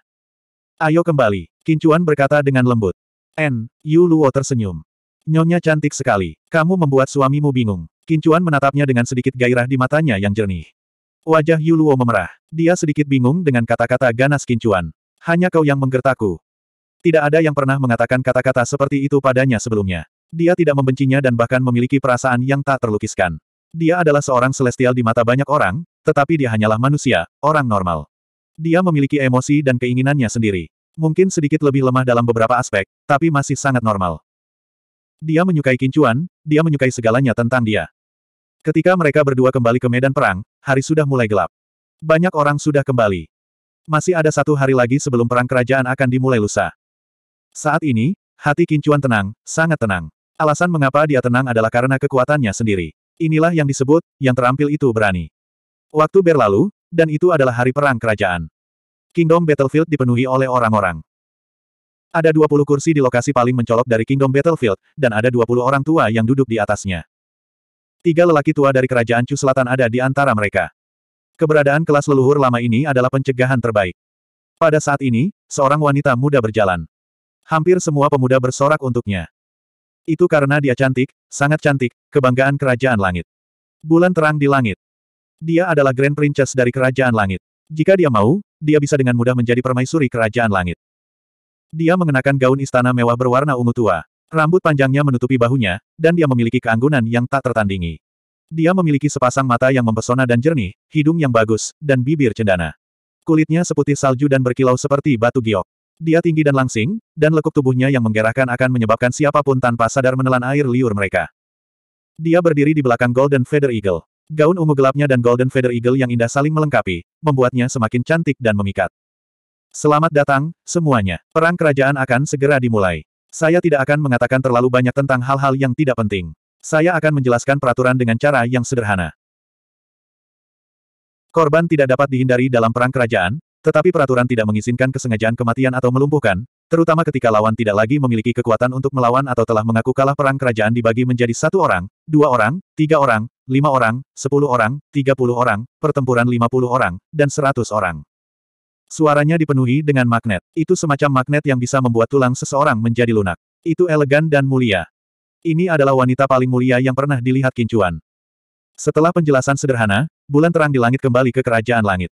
Ayo kembali, Kincuan berkata dengan lembut. N, Yu Luo tersenyum. Nyonya cantik sekali, kamu membuat suamimu bingung. Kincuan menatapnya dengan sedikit gairah di matanya yang jernih. Wajah Yuluo memerah. Dia sedikit bingung dengan kata-kata ganas Kincuan. Hanya kau yang menggertaku. Tidak ada yang pernah mengatakan kata-kata seperti itu padanya sebelumnya. Dia tidak membencinya dan bahkan memiliki perasaan yang tak terlukiskan. Dia adalah seorang celestial di mata banyak orang, tetapi dia hanyalah manusia, orang normal. Dia memiliki emosi dan keinginannya sendiri. Mungkin sedikit lebih lemah dalam beberapa aspek, tapi masih sangat normal. Dia menyukai kincuan, dia menyukai segalanya tentang dia. Ketika mereka berdua kembali ke medan perang, hari sudah mulai gelap. Banyak orang sudah kembali. Masih ada satu hari lagi sebelum perang kerajaan akan dimulai lusa. Saat ini, hati Kincuan tenang, sangat tenang. Alasan mengapa dia tenang adalah karena kekuatannya sendiri. Inilah yang disebut, yang terampil itu berani. Waktu berlalu, dan itu adalah hari perang kerajaan. Kingdom Battlefield dipenuhi oleh orang-orang. Ada 20 kursi di lokasi paling mencolok dari Kingdom Battlefield, dan ada 20 orang tua yang duduk di atasnya. Tiga lelaki tua dari kerajaan Chu Selatan ada di antara mereka. Keberadaan kelas leluhur lama ini adalah pencegahan terbaik. Pada saat ini, seorang wanita muda berjalan. Hampir semua pemuda bersorak untuknya. Itu karena dia cantik, sangat cantik, kebanggaan kerajaan langit. Bulan terang di langit. Dia adalah Grand Princess dari kerajaan langit. Jika dia mau, dia bisa dengan mudah menjadi permaisuri kerajaan langit. Dia mengenakan gaun istana mewah berwarna ungu tua. Rambut panjangnya menutupi bahunya, dan dia memiliki keanggunan yang tak tertandingi. Dia memiliki sepasang mata yang mempesona dan jernih, hidung yang bagus, dan bibir cendana. Kulitnya seputih salju dan berkilau seperti batu giok. Dia tinggi dan langsing, dan lekuk tubuhnya yang menggerakkan akan menyebabkan siapapun tanpa sadar menelan air liur mereka. Dia berdiri di belakang Golden Feather Eagle. Gaun ungu gelapnya dan Golden Feather Eagle yang indah saling melengkapi, membuatnya semakin cantik dan memikat. Selamat datang, semuanya. Perang kerajaan akan segera dimulai. Saya tidak akan mengatakan terlalu banyak tentang hal-hal yang tidak penting. Saya akan menjelaskan peraturan dengan cara yang sederhana. Korban tidak dapat dihindari dalam perang kerajaan, tetapi peraturan tidak mengizinkan kesengajaan kematian atau melumpuhkan, terutama ketika lawan tidak lagi memiliki kekuatan untuk melawan atau telah mengaku kalah perang kerajaan dibagi menjadi satu orang, dua orang, tiga orang, lima orang, sepuluh orang, tiga puluh orang, pertempuran lima puluh orang, dan seratus orang. Suaranya dipenuhi dengan magnet. Itu semacam magnet yang bisa membuat tulang seseorang menjadi lunak. Itu elegan dan mulia. Ini adalah wanita paling mulia yang pernah dilihat Kincuan. Setelah penjelasan sederhana, bulan terang di langit kembali ke kerajaan langit.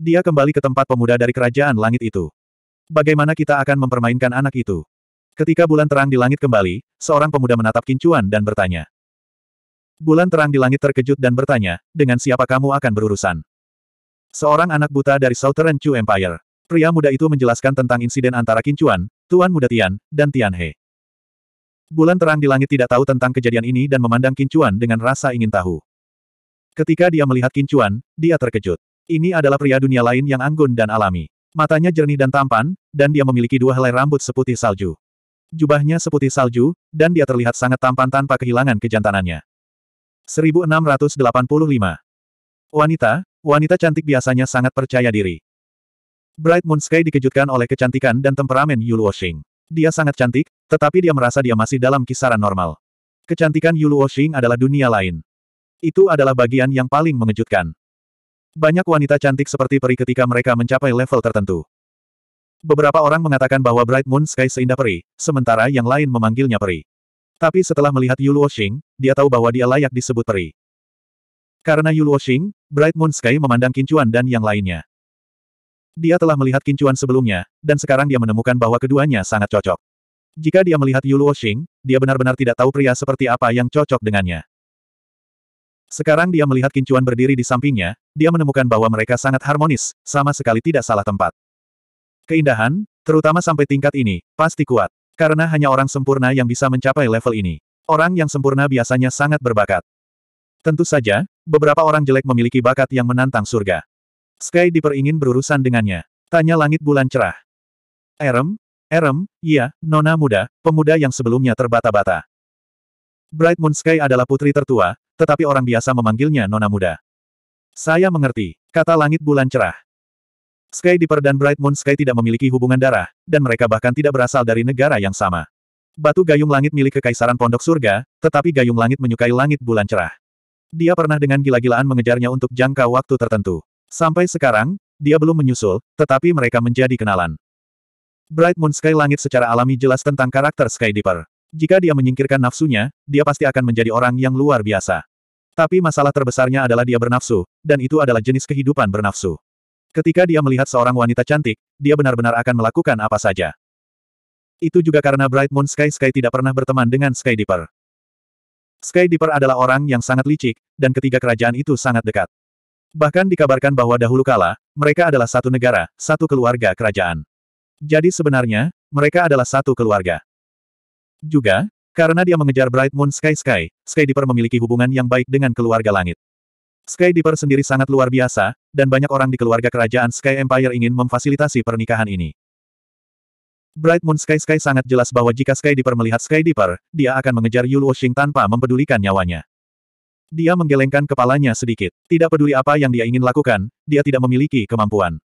Dia kembali ke tempat pemuda dari kerajaan langit itu. Bagaimana kita akan mempermainkan anak itu? Ketika bulan terang di langit kembali, seorang pemuda menatap Kincuan dan bertanya. Bulan terang di langit terkejut dan bertanya, dengan siapa kamu akan berurusan? Seorang anak buta dari Southern Chu Empire. Pria muda itu menjelaskan tentang insiden antara Kincuan, Tuan Muda Tian, dan Tian He. Bulan terang di langit tidak tahu tentang kejadian ini dan memandang Kincuan dengan rasa ingin tahu. Ketika dia melihat Kincuan, dia terkejut. Ini adalah pria dunia lain yang anggun dan alami. Matanya jernih dan tampan, dan dia memiliki dua helai rambut seputih salju. Jubahnya seputih salju, dan dia terlihat sangat tampan tanpa kehilangan kejantanannya. 1685 Wanita, wanita cantik biasanya sangat percaya diri. Bright Moon Sky dikejutkan oleh kecantikan dan temperamen Yulu Washing. Dia sangat cantik, tetapi dia merasa dia masih dalam kisaran normal. Kecantikan Yulu Oshing adalah dunia lain. Itu adalah bagian yang paling mengejutkan. Banyak wanita cantik seperti peri ketika mereka mencapai level tertentu. Beberapa orang mengatakan bahwa Bright Moon Sky seindah peri, sementara yang lain memanggilnya peri. Tapi setelah melihat Yulu Oshing, dia tahu bahwa dia layak disebut peri. Karena Yulu Oshing, Bright Moon Sky memandang Kincuan dan yang lainnya. Dia telah melihat kincuan sebelumnya, dan sekarang dia menemukan bahwa keduanya sangat cocok. Jika dia melihat Yulu Wuxing, dia benar-benar tidak tahu pria seperti apa yang cocok dengannya. Sekarang dia melihat kincuan berdiri di sampingnya, dia menemukan bahwa mereka sangat harmonis, sama sekali tidak salah tempat. Keindahan, terutama sampai tingkat ini, pasti kuat. Karena hanya orang sempurna yang bisa mencapai level ini. Orang yang sempurna biasanya sangat berbakat. Tentu saja, beberapa orang jelek memiliki bakat yang menantang surga. Sky Deeper ingin berurusan dengannya. Tanya langit bulan cerah. Erem, Erem, iya, nona muda, pemuda yang sebelumnya terbata-bata. Bright Moon Sky adalah putri tertua, tetapi orang biasa memanggilnya nona muda. Saya mengerti, kata langit bulan cerah. Sky Deeper dan Bright Moon Sky tidak memiliki hubungan darah, dan mereka bahkan tidak berasal dari negara yang sama. Batu gayung langit milik Kekaisaran Pondok Surga, tetapi gayung langit menyukai langit bulan cerah. Dia pernah dengan gila-gilaan mengejarnya untuk jangka waktu tertentu. Sampai sekarang, dia belum menyusul, tetapi mereka menjadi kenalan. Bright Moon Sky Langit secara alami jelas tentang karakter Sky Deeper. Jika dia menyingkirkan nafsunya, dia pasti akan menjadi orang yang luar biasa. Tapi masalah terbesarnya adalah dia bernafsu, dan itu adalah jenis kehidupan bernafsu. Ketika dia melihat seorang wanita cantik, dia benar-benar akan melakukan apa saja. Itu juga karena Bright Moon Sky Sky tidak pernah berteman dengan Sky Deeper. Sky Deeper adalah orang yang sangat licik, dan ketiga kerajaan itu sangat dekat. Bahkan dikabarkan bahwa dahulu kala, mereka adalah satu negara, satu keluarga kerajaan. Jadi sebenarnya, mereka adalah satu keluarga. Juga, karena dia mengejar Bright Moon Sky Sky, Sky Deeper memiliki hubungan yang baik dengan keluarga langit. Sky Deeper sendiri sangat luar biasa, dan banyak orang di keluarga kerajaan Sky Empire ingin memfasilitasi pernikahan ini. Bright Moon Sky Sky sangat jelas bahwa jika Sky Deeper melihat Sky Deeper, dia akan mengejar Yul Washing tanpa mempedulikan nyawanya. Dia menggelengkan kepalanya sedikit. Tidak peduli apa yang dia ingin lakukan, dia tidak memiliki kemampuan.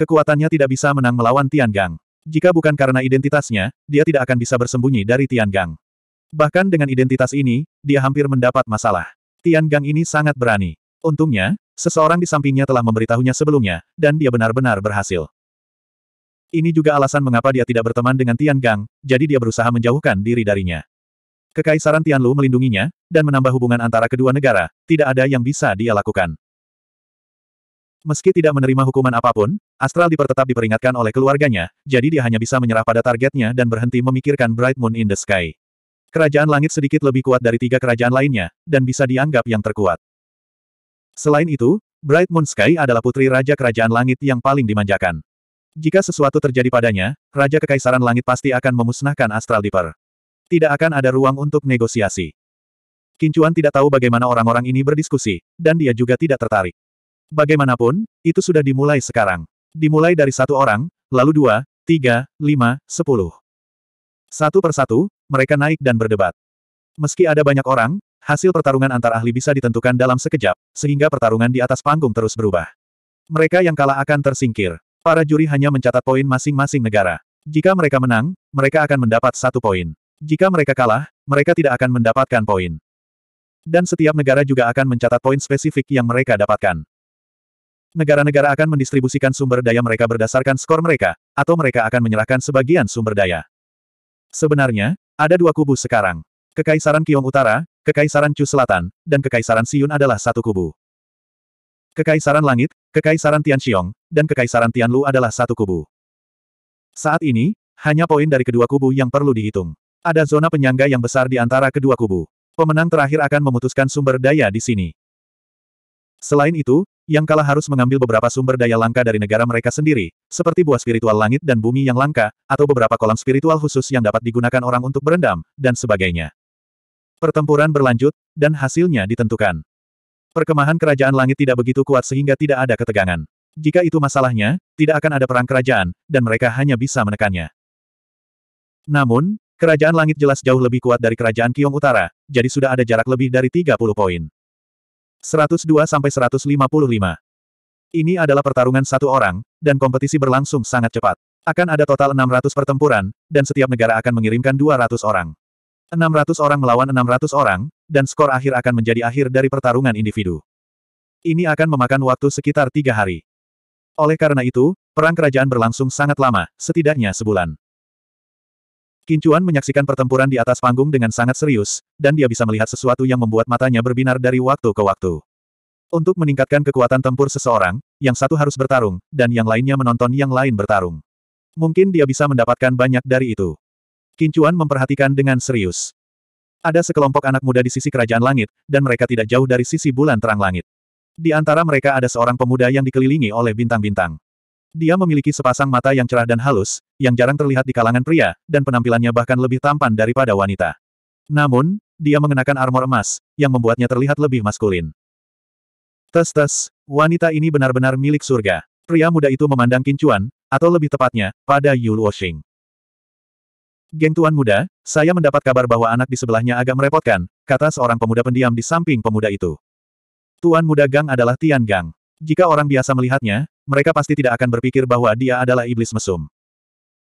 Kekuatannya tidak bisa menang melawan Tian Gang. Jika bukan karena identitasnya, dia tidak akan bisa bersembunyi dari Tian Gang. Bahkan dengan identitas ini, dia hampir mendapat masalah. Tian Gang ini sangat berani. Untungnya, seseorang di sampingnya telah memberitahunya sebelumnya, dan dia benar-benar berhasil. Ini juga alasan mengapa dia tidak berteman dengan Tian Gang, jadi dia berusaha menjauhkan diri darinya. Kekaisaran Tianlu melindunginya, dan menambah hubungan antara kedua negara, tidak ada yang bisa dia lakukan. Meski tidak menerima hukuman apapun, Astral Deeper tetap diperingatkan oleh keluarganya, jadi dia hanya bisa menyerah pada targetnya dan berhenti memikirkan Bright Moon in the Sky. Kerajaan langit sedikit lebih kuat dari tiga kerajaan lainnya, dan bisa dianggap yang terkuat. Selain itu, Bright Moon Sky adalah putri Raja Kerajaan Langit yang paling dimanjakan. Jika sesuatu terjadi padanya, Raja Kekaisaran Langit pasti akan memusnahkan Astral Deeper. Tidak akan ada ruang untuk negosiasi. Kincuan tidak tahu bagaimana orang-orang ini berdiskusi, dan dia juga tidak tertarik. Bagaimanapun, itu sudah dimulai sekarang. Dimulai dari satu orang, lalu dua, tiga, lima, sepuluh. Satu persatu, mereka naik dan berdebat. Meski ada banyak orang, hasil pertarungan antar ahli bisa ditentukan dalam sekejap, sehingga pertarungan di atas panggung terus berubah. Mereka yang kalah akan tersingkir. Para juri hanya mencatat poin masing-masing negara. Jika mereka menang, mereka akan mendapat satu poin. Jika mereka kalah, mereka tidak akan mendapatkan poin. Dan setiap negara juga akan mencatat poin spesifik yang mereka dapatkan. Negara-negara akan mendistribusikan sumber daya mereka berdasarkan skor mereka, atau mereka akan menyerahkan sebagian sumber daya. Sebenarnya, ada dua kubu sekarang. Kekaisaran Kiong Utara, Kekaisaran Chu Selatan, dan Kekaisaran Siyun adalah satu kubu. Kekaisaran Langit, Kekaisaran Tianxiong, dan Kekaisaran Tianlu adalah satu kubu. Saat ini, hanya poin dari kedua kubu yang perlu dihitung. Ada zona penyangga yang besar di antara kedua kubu. Pemenang terakhir akan memutuskan sumber daya di sini. Selain itu, yang kalah harus mengambil beberapa sumber daya langka dari negara mereka sendiri, seperti buah spiritual langit dan bumi yang langka, atau beberapa kolam spiritual khusus yang dapat digunakan orang untuk berendam, dan sebagainya. Pertempuran berlanjut, dan hasilnya ditentukan. Perkemahan kerajaan langit tidak begitu kuat sehingga tidak ada ketegangan. Jika itu masalahnya, tidak akan ada perang kerajaan, dan mereka hanya bisa menekannya. Namun, Kerajaan langit jelas jauh lebih kuat dari kerajaan Kiong Utara, jadi sudah ada jarak lebih dari 30 poin. 102-155 Ini adalah pertarungan satu orang, dan kompetisi berlangsung sangat cepat. Akan ada total 600 pertempuran, dan setiap negara akan mengirimkan 200 orang. 600 orang melawan 600 orang, dan skor akhir akan menjadi akhir dari pertarungan individu. Ini akan memakan waktu sekitar tiga hari. Oleh karena itu, perang kerajaan berlangsung sangat lama, setidaknya sebulan. Kincuan menyaksikan pertempuran di atas panggung dengan sangat serius, dan dia bisa melihat sesuatu yang membuat matanya berbinar dari waktu ke waktu. Untuk meningkatkan kekuatan tempur seseorang, yang satu harus bertarung, dan yang lainnya menonton yang lain bertarung. Mungkin dia bisa mendapatkan banyak dari itu. Kincuan memperhatikan dengan serius. Ada sekelompok anak muda di sisi kerajaan langit, dan mereka tidak jauh dari sisi bulan terang langit. Di antara mereka ada seorang pemuda yang dikelilingi oleh bintang-bintang. Dia memiliki sepasang mata yang cerah dan halus, yang jarang terlihat di kalangan pria, dan penampilannya bahkan lebih tampan daripada wanita. Namun, dia mengenakan armor emas, yang membuatnya terlihat lebih maskulin. Tes-tes, wanita ini benar-benar milik surga. Pria muda itu memandang Kincuan, atau lebih tepatnya, pada Yu Luoxing. Geng Tuan Muda, saya mendapat kabar bahwa anak di sebelahnya agak merepotkan, kata seorang pemuda pendiam di samping pemuda itu. Tuan Muda Gang adalah Tian Gang. Jika orang biasa melihatnya, mereka pasti tidak akan berpikir bahwa dia adalah iblis mesum.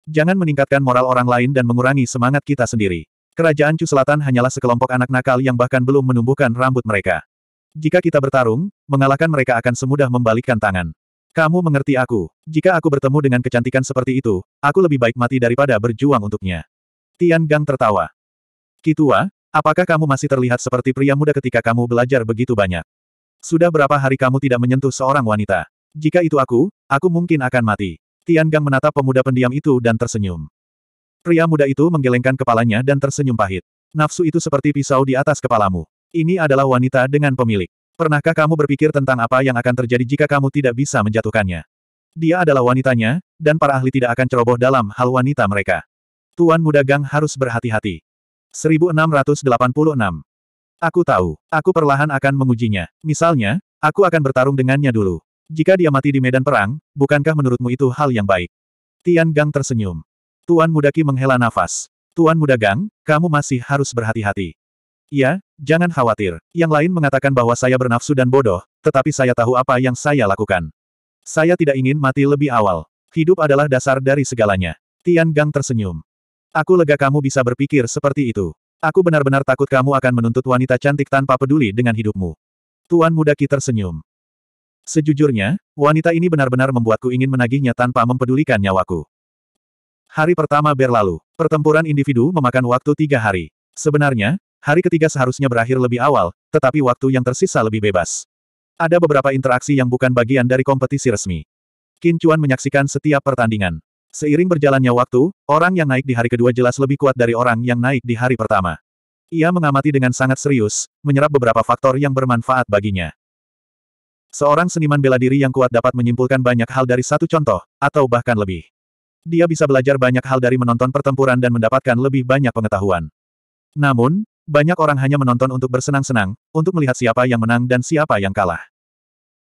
Jangan meningkatkan moral orang lain dan mengurangi semangat kita sendiri. Kerajaan Chu Selatan hanyalah sekelompok anak nakal yang bahkan belum menumbuhkan rambut mereka. Jika kita bertarung, mengalahkan mereka akan semudah membalikkan tangan. Kamu mengerti aku. Jika aku bertemu dengan kecantikan seperti itu, aku lebih baik mati daripada berjuang untuknya. Tian Gang tertawa. Kitua, apakah kamu masih terlihat seperti pria muda ketika kamu belajar begitu banyak? Sudah berapa hari kamu tidak menyentuh seorang wanita? Jika itu aku, aku mungkin akan mati. Tian Gang menatap pemuda pendiam itu dan tersenyum. Pria muda itu menggelengkan kepalanya dan tersenyum pahit. Nafsu itu seperti pisau di atas kepalamu. Ini adalah wanita dengan pemilik. Pernahkah kamu berpikir tentang apa yang akan terjadi jika kamu tidak bisa menjatuhkannya? Dia adalah wanitanya, dan para ahli tidak akan ceroboh dalam hal wanita mereka. Tuan muda Gang harus berhati-hati. 1686 Aku tahu, aku perlahan akan mengujinya. Misalnya, aku akan bertarung dengannya dulu. Jika dia mati di medan perang, bukankah menurutmu itu hal yang baik? Tian Gang tersenyum. Tuan Muda Qi menghela nafas. Tuan Muda Gang, kamu masih harus berhati-hati. Ya, jangan khawatir. Yang lain mengatakan bahwa saya bernafsu dan bodoh, tetapi saya tahu apa yang saya lakukan. Saya tidak ingin mati lebih awal. Hidup adalah dasar dari segalanya. Tian Gang tersenyum. Aku lega kamu bisa berpikir seperti itu. Aku benar-benar takut kamu akan menuntut wanita cantik tanpa peduli dengan hidupmu. Tuan muda Ki tersenyum. Sejujurnya, wanita ini benar-benar membuatku ingin menagihnya tanpa mempedulikan nyawaku. Hari pertama berlalu, pertempuran individu memakan waktu tiga hari. Sebenarnya, hari ketiga seharusnya berakhir lebih awal, tetapi waktu yang tersisa lebih bebas. Ada beberapa interaksi yang bukan bagian dari kompetisi resmi. Kincuan menyaksikan setiap pertandingan. Seiring berjalannya waktu, orang yang naik di hari kedua jelas lebih kuat dari orang yang naik di hari pertama. Ia mengamati dengan sangat serius, menyerap beberapa faktor yang bermanfaat baginya. Seorang seniman bela diri yang kuat dapat menyimpulkan banyak hal dari satu contoh, atau bahkan lebih. Dia bisa belajar banyak hal dari menonton pertempuran dan mendapatkan lebih banyak pengetahuan. Namun, banyak orang hanya menonton untuk bersenang-senang, untuk melihat siapa yang menang dan siapa yang kalah.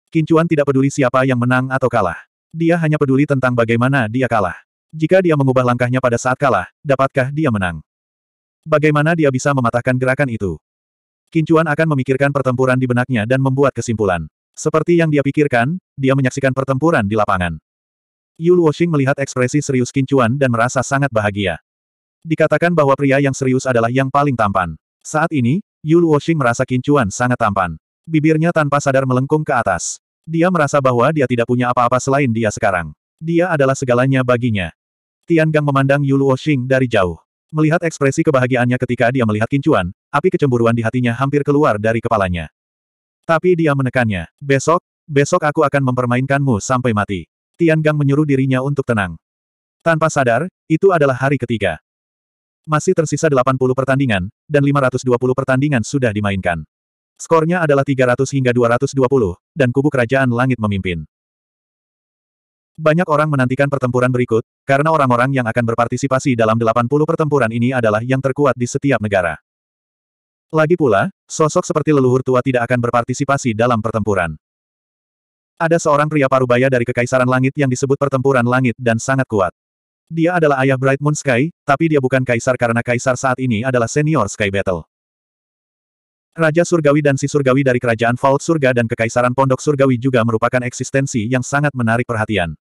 Kincuan tidak peduli siapa yang menang atau kalah. Dia hanya peduli tentang bagaimana dia kalah. Jika dia mengubah langkahnya pada saat kalah, dapatkah dia menang? Bagaimana dia bisa mematahkan gerakan itu? Kincuan akan memikirkan pertempuran di benaknya dan membuat kesimpulan. Seperti yang dia pikirkan, dia menyaksikan pertempuran di lapangan. Yu Woshing melihat ekspresi serius Kincuan dan merasa sangat bahagia. Dikatakan bahwa pria yang serius adalah yang paling tampan. Saat ini, Yu Woshing merasa Kincuan sangat tampan. Bibirnya tanpa sadar melengkung ke atas. Dia merasa bahwa dia tidak punya apa-apa selain dia sekarang. Dia adalah segalanya baginya. Tian Gang memandang Yulu Woxing dari jauh. Melihat ekspresi kebahagiaannya ketika dia melihat kincuan, api kecemburuan di hatinya hampir keluar dari kepalanya. Tapi dia menekannya. Besok, besok aku akan mempermainkanmu sampai mati. Tian Gang menyuruh dirinya untuk tenang. Tanpa sadar, itu adalah hari ketiga. Masih tersisa 80 pertandingan, dan 520 pertandingan sudah dimainkan. Skornya adalah 300 hingga 220, dan kubu kerajaan langit memimpin. Banyak orang menantikan pertempuran berikut, karena orang-orang yang akan berpartisipasi dalam 80 pertempuran ini adalah yang terkuat di setiap negara. Lagi pula, sosok seperti leluhur tua tidak akan berpartisipasi dalam pertempuran. Ada seorang pria parubaya dari Kekaisaran Langit yang disebut pertempuran langit dan sangat kuat. Dia adalah ayah Bright Moon Sky, tapi dia bukan kaisar karena kaisar saat ini adalah senior Sky Battle. Raja Surgawi dan si Surgawi dari Kerajaan Vault Surga dan Kekaisaran Pondok Surgawi juga merupakan eksistensi yang sangat menarik perhatian.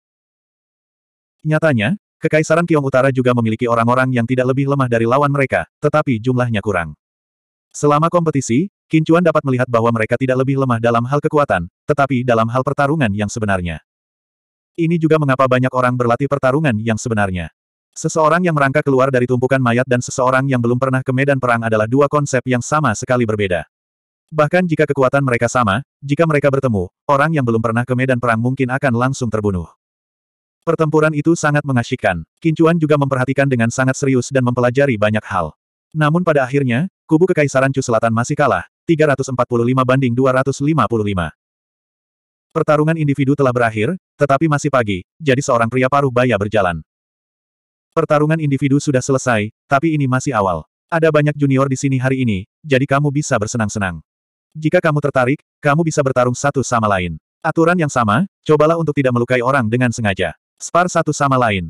Nyatanya, Kekaisaran Kiong Utara juga memiliki orang-orang yang tidak lebih lemah dari lawan mereka, tetapi jumlahnya kurang. Selama kompetisi, Kincuan dapat melihat bahwa mereka tidak lebih lemah dalam hal kekuatan, tetapi dalam hal pertarungan yang sebenarnya. Ini juga mengapa banyak orang berlatih pertarungan yang sebenarnya. Seseorang yang merangkak keluar dari tumpukan mayat dan seseorang yang belum pernah ke medan perang adalah dua konsep yang sama sekali berbeda. Bahkan jika kekuatan mereka sama, jika mereka bertemu, orang yang belum pernah ke medan perang mungkin akan langsung terbunuh. Pertempuran itu sangat mengasyikkan. Kincuan juga memperhatikan dengan sangat serius dan mempelajari banyak hal. Namun pada akhirnya, kubu Kekaisaran Chu Selatan masih kalah, 345 banding 255. Pertarungan individu telah berakhir, tetapi masih pagi, jadi seorang pria paruh baya berjalan. Pertarungan individu sudah selesai, tapi ini masih awal. Ada banyak junior di sini hari ini, jadi kamu bisa bersenang-senang. Jika kamu tertarik, kamu bisa bertarung satu sama lain. Aturan yang sama, cobalah untuk tidak melukai orang dengan sengaja. Spar satu sama lain.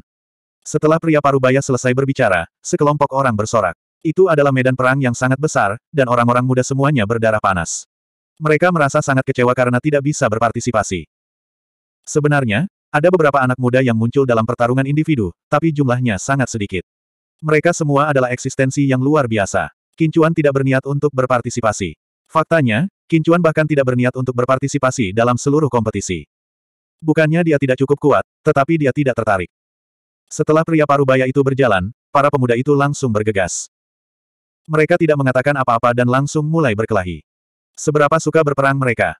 Setelah pria parubaya selesai berbicara, sekelompok orang bersorak. Itu adalah medan perang yang sangat besar, dan orang-orang muda semuanya berdarah panas. Mereka merasa sangat kecewa karena tidak bisa berpartisipasi. Sebenarnya, ada beberapa anak muda yang muncul dalam pertarungan individu, tapi jumlahnya sangat sedikit. Mereka semua adalah eksistensi yang luar biasa. Kincuan tidak berniat untuk berpartisipasi. Faktanya, Kincuan bahkan tidak berniat untuk berpartisipasi dalam seluruh kompetisi. Bukannya dia tidak cukup kuat, tetapi dia tidak tertarik. Setelah pria parubaya itu berjalan, para pemuda itu langsung bergegas. Mereka tidak mengatakan apa-apa dan langsung mulai berkelahi. Seberapa suka berperang mereka?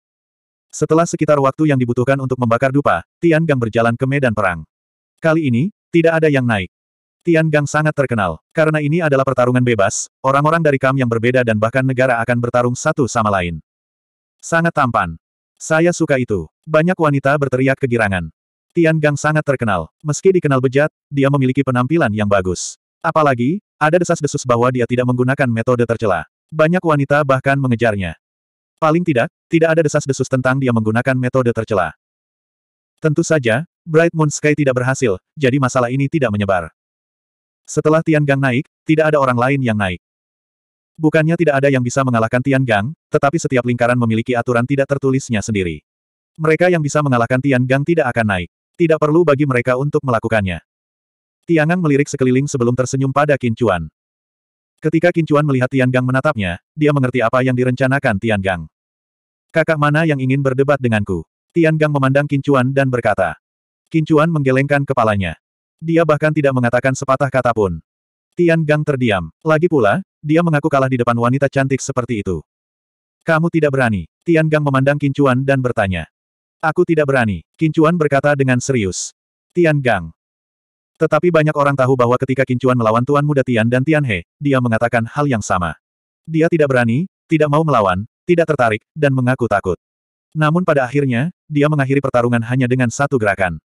Setelah sekitar waktu yang dibutuhkan untuk membakar dupa, Tian Gang berjalan ke medan perang. Kali ini, tidak ada yang naik. Tian Gang sangat terkenal. Karena ini adalah pertarungan bebas, orang-orang dari kam yang berbeda dan bahkan negara akan bertarung satu sama lain. Sangat tampan. Saya suka itu. Banyak wanita berteriak kegirangan. Tian Gang sangat terkenal. Meski dikenal bejat, dia memiliki penampilan yang bagus. Apalagi, ada desas-desus bahwa dia tidak menggunakan metode tercela. Banyak wanita bahkan mengejarnya. Paling tidak, tidak ada desas-desus tentang dia menggunakan metode tercela. Tentu saja, Bright Moon Sky tidak berhasil, jadi masalah ini tidak menyebar. Setelah Tian Gang naik, tidak ada orang lain yang naik. Bukannya tidak ada yang bisa mengalahkan Tian Gang, tetapi setiap lingkaran memiliki aturan tidak tertulisnya sendiri. Mereka yang bisa mengalahkan Tian Gang tidak akan naik. Tidak perlu bagi mereka untuk melakukannya. Tiangang melirik sekeliling sebelum tersenyum pada Chuan. Ketika Chuan melihat Tian Gang menatapnya, dia mengerti apa yang direncanakan Tian Gang. Kakak mana yang ingin berdebat denganku? Tian Gang memandang Kincuan dan berkata. Kincuan menggelengkan kepalanya. Dia bahkan tidak mengatakan sepatah kata pun. Tian Gang terdiam. Lagi pula, dia mengaku kalah di depan wanita cantik seperti itu. Kamu tidak berani. Tian Gang memandang Kincuan dan bertanya. Aku tidak berani. Kincuan berkata dengan serius. Tian Gang. Tetapi banyak orang tahu bahwa ketika Kincuan melawan Tuan Muda Tian dan Tian He, dia mengatakan hal yang sama. Dia tidak berani, tidak mau melawan, tidak tertarik, dan mengaku takut. Namun pada akhirnya, dia mengakhiri pertarungan hanya dengan satu gerakan.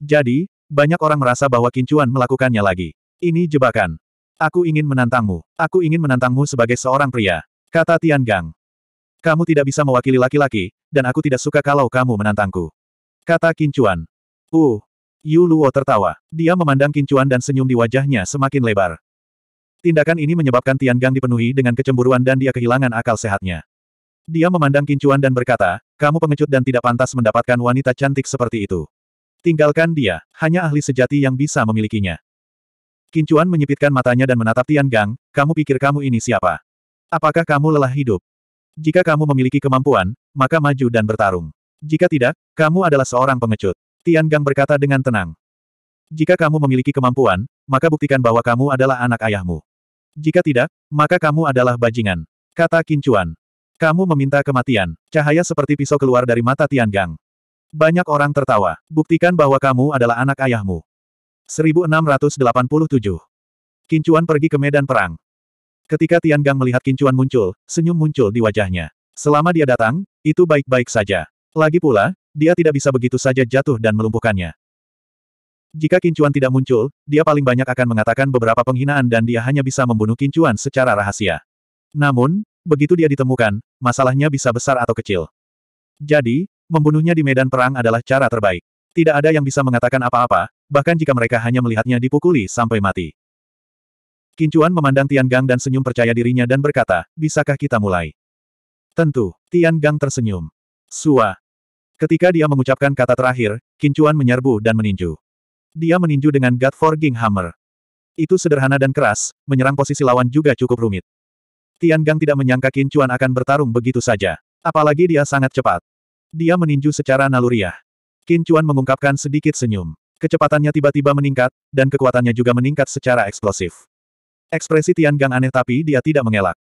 Jadi, banyak orang merasa bahwa Kincuan melakukannya lagi. Ini jebakan. Aku ingin menantangmu. Aku ingin menantangmu sebagai seorang pria. Kata Tian Gang. Kamu tidak bisa mewakili laki-laki, dan aku tidak suka kalau kamu menantangku. Kata Kincuan. Uh, Yu Luo tertawa. Dia memandang Kincuan dan senyum di wajahnya semakin lebar. Tindakan ini menyebabkan Tian Gang dipenuhi dengan kecemburuan dan dia kehilangan akal sehatnya. Dia memandang Kincuan dan berkata, kamu pengecut dan tidak pantas mendapatkan wanita cantik seperti itu. Tinggalkan dia, hanya ahli sejati yang bisa memilikinya. Kincuan menyipitkan matanya dan menatap Tian Gang, kamu pikir kamu ini siapa? Apakah kamu lelah hidup? Jika kamu memiliki kemampuan, maka maju dan bertarung. Jika tidak, kamu adalah seorang pengecut. Tian Gang berkata dengan tenang. Jika kamu memiliki kemampuan, maka buktikan bahwa kamu adalah anak ayahmu. Jika tidak, maka kamu adalah bajingan. Kata Kincuan. Kamu meminta kematian. Cahaya seperti pisau keluar dari mata Tian Gang. Banyak orang tertawa. Buktikan bahwa kamu adalah anak ayahmu. 1687. Kincuan pergi ke medan perang. Ketika Tian Gang melihat Kincuan muncul, senyum muncul di wajahnya. Selama dia datang, itu baik-baik saja. Lagi pula, dia tidak bisa begitu saja jatuh dan melumpuhkannya. Jika Kincuan tidak muncul, dia paling banyak akan mengatakan beberapa penghinaan dan dia hanya bisa membunuh Kincuan secara rahasia. Namun, begitu dia ditemukan, masalahnya bisa besar atau kecil. Jadi, membunuhnya di medan perang adalah cara terbaik. Tidak ada yang bisa mengatakan apa-apa, bahkan jika mereka hanya melihatnya dipukuli sampai mati. Kincuan memandang Tian Gang dan senyum percaya dirinya dan berkata, bisakah kita mulai? Tentu, Tian Gang tersenyum. Sua. Ketika dia mengucapkan kata terakhir, Kincuan menyerbu dan meninju. Dia meninju dengan God Forging Hammer. Itu sederhana dan keras, menyerang posisi lawan juga cukup rumit. Tian Gang tidak menyangka Qin Chuan akan bertarung begitu saja. Apalagi dia sangat cepat. Dia meninju secara naluriah. Qin Chuan mengungkapkan sedikit senyum. Kecepatannya tiba-tiba meningkat, dan kekuatannya juga meningkat secara eksplosif. Ekspresi Tian Gang aneh tapi dia tidak mengelak.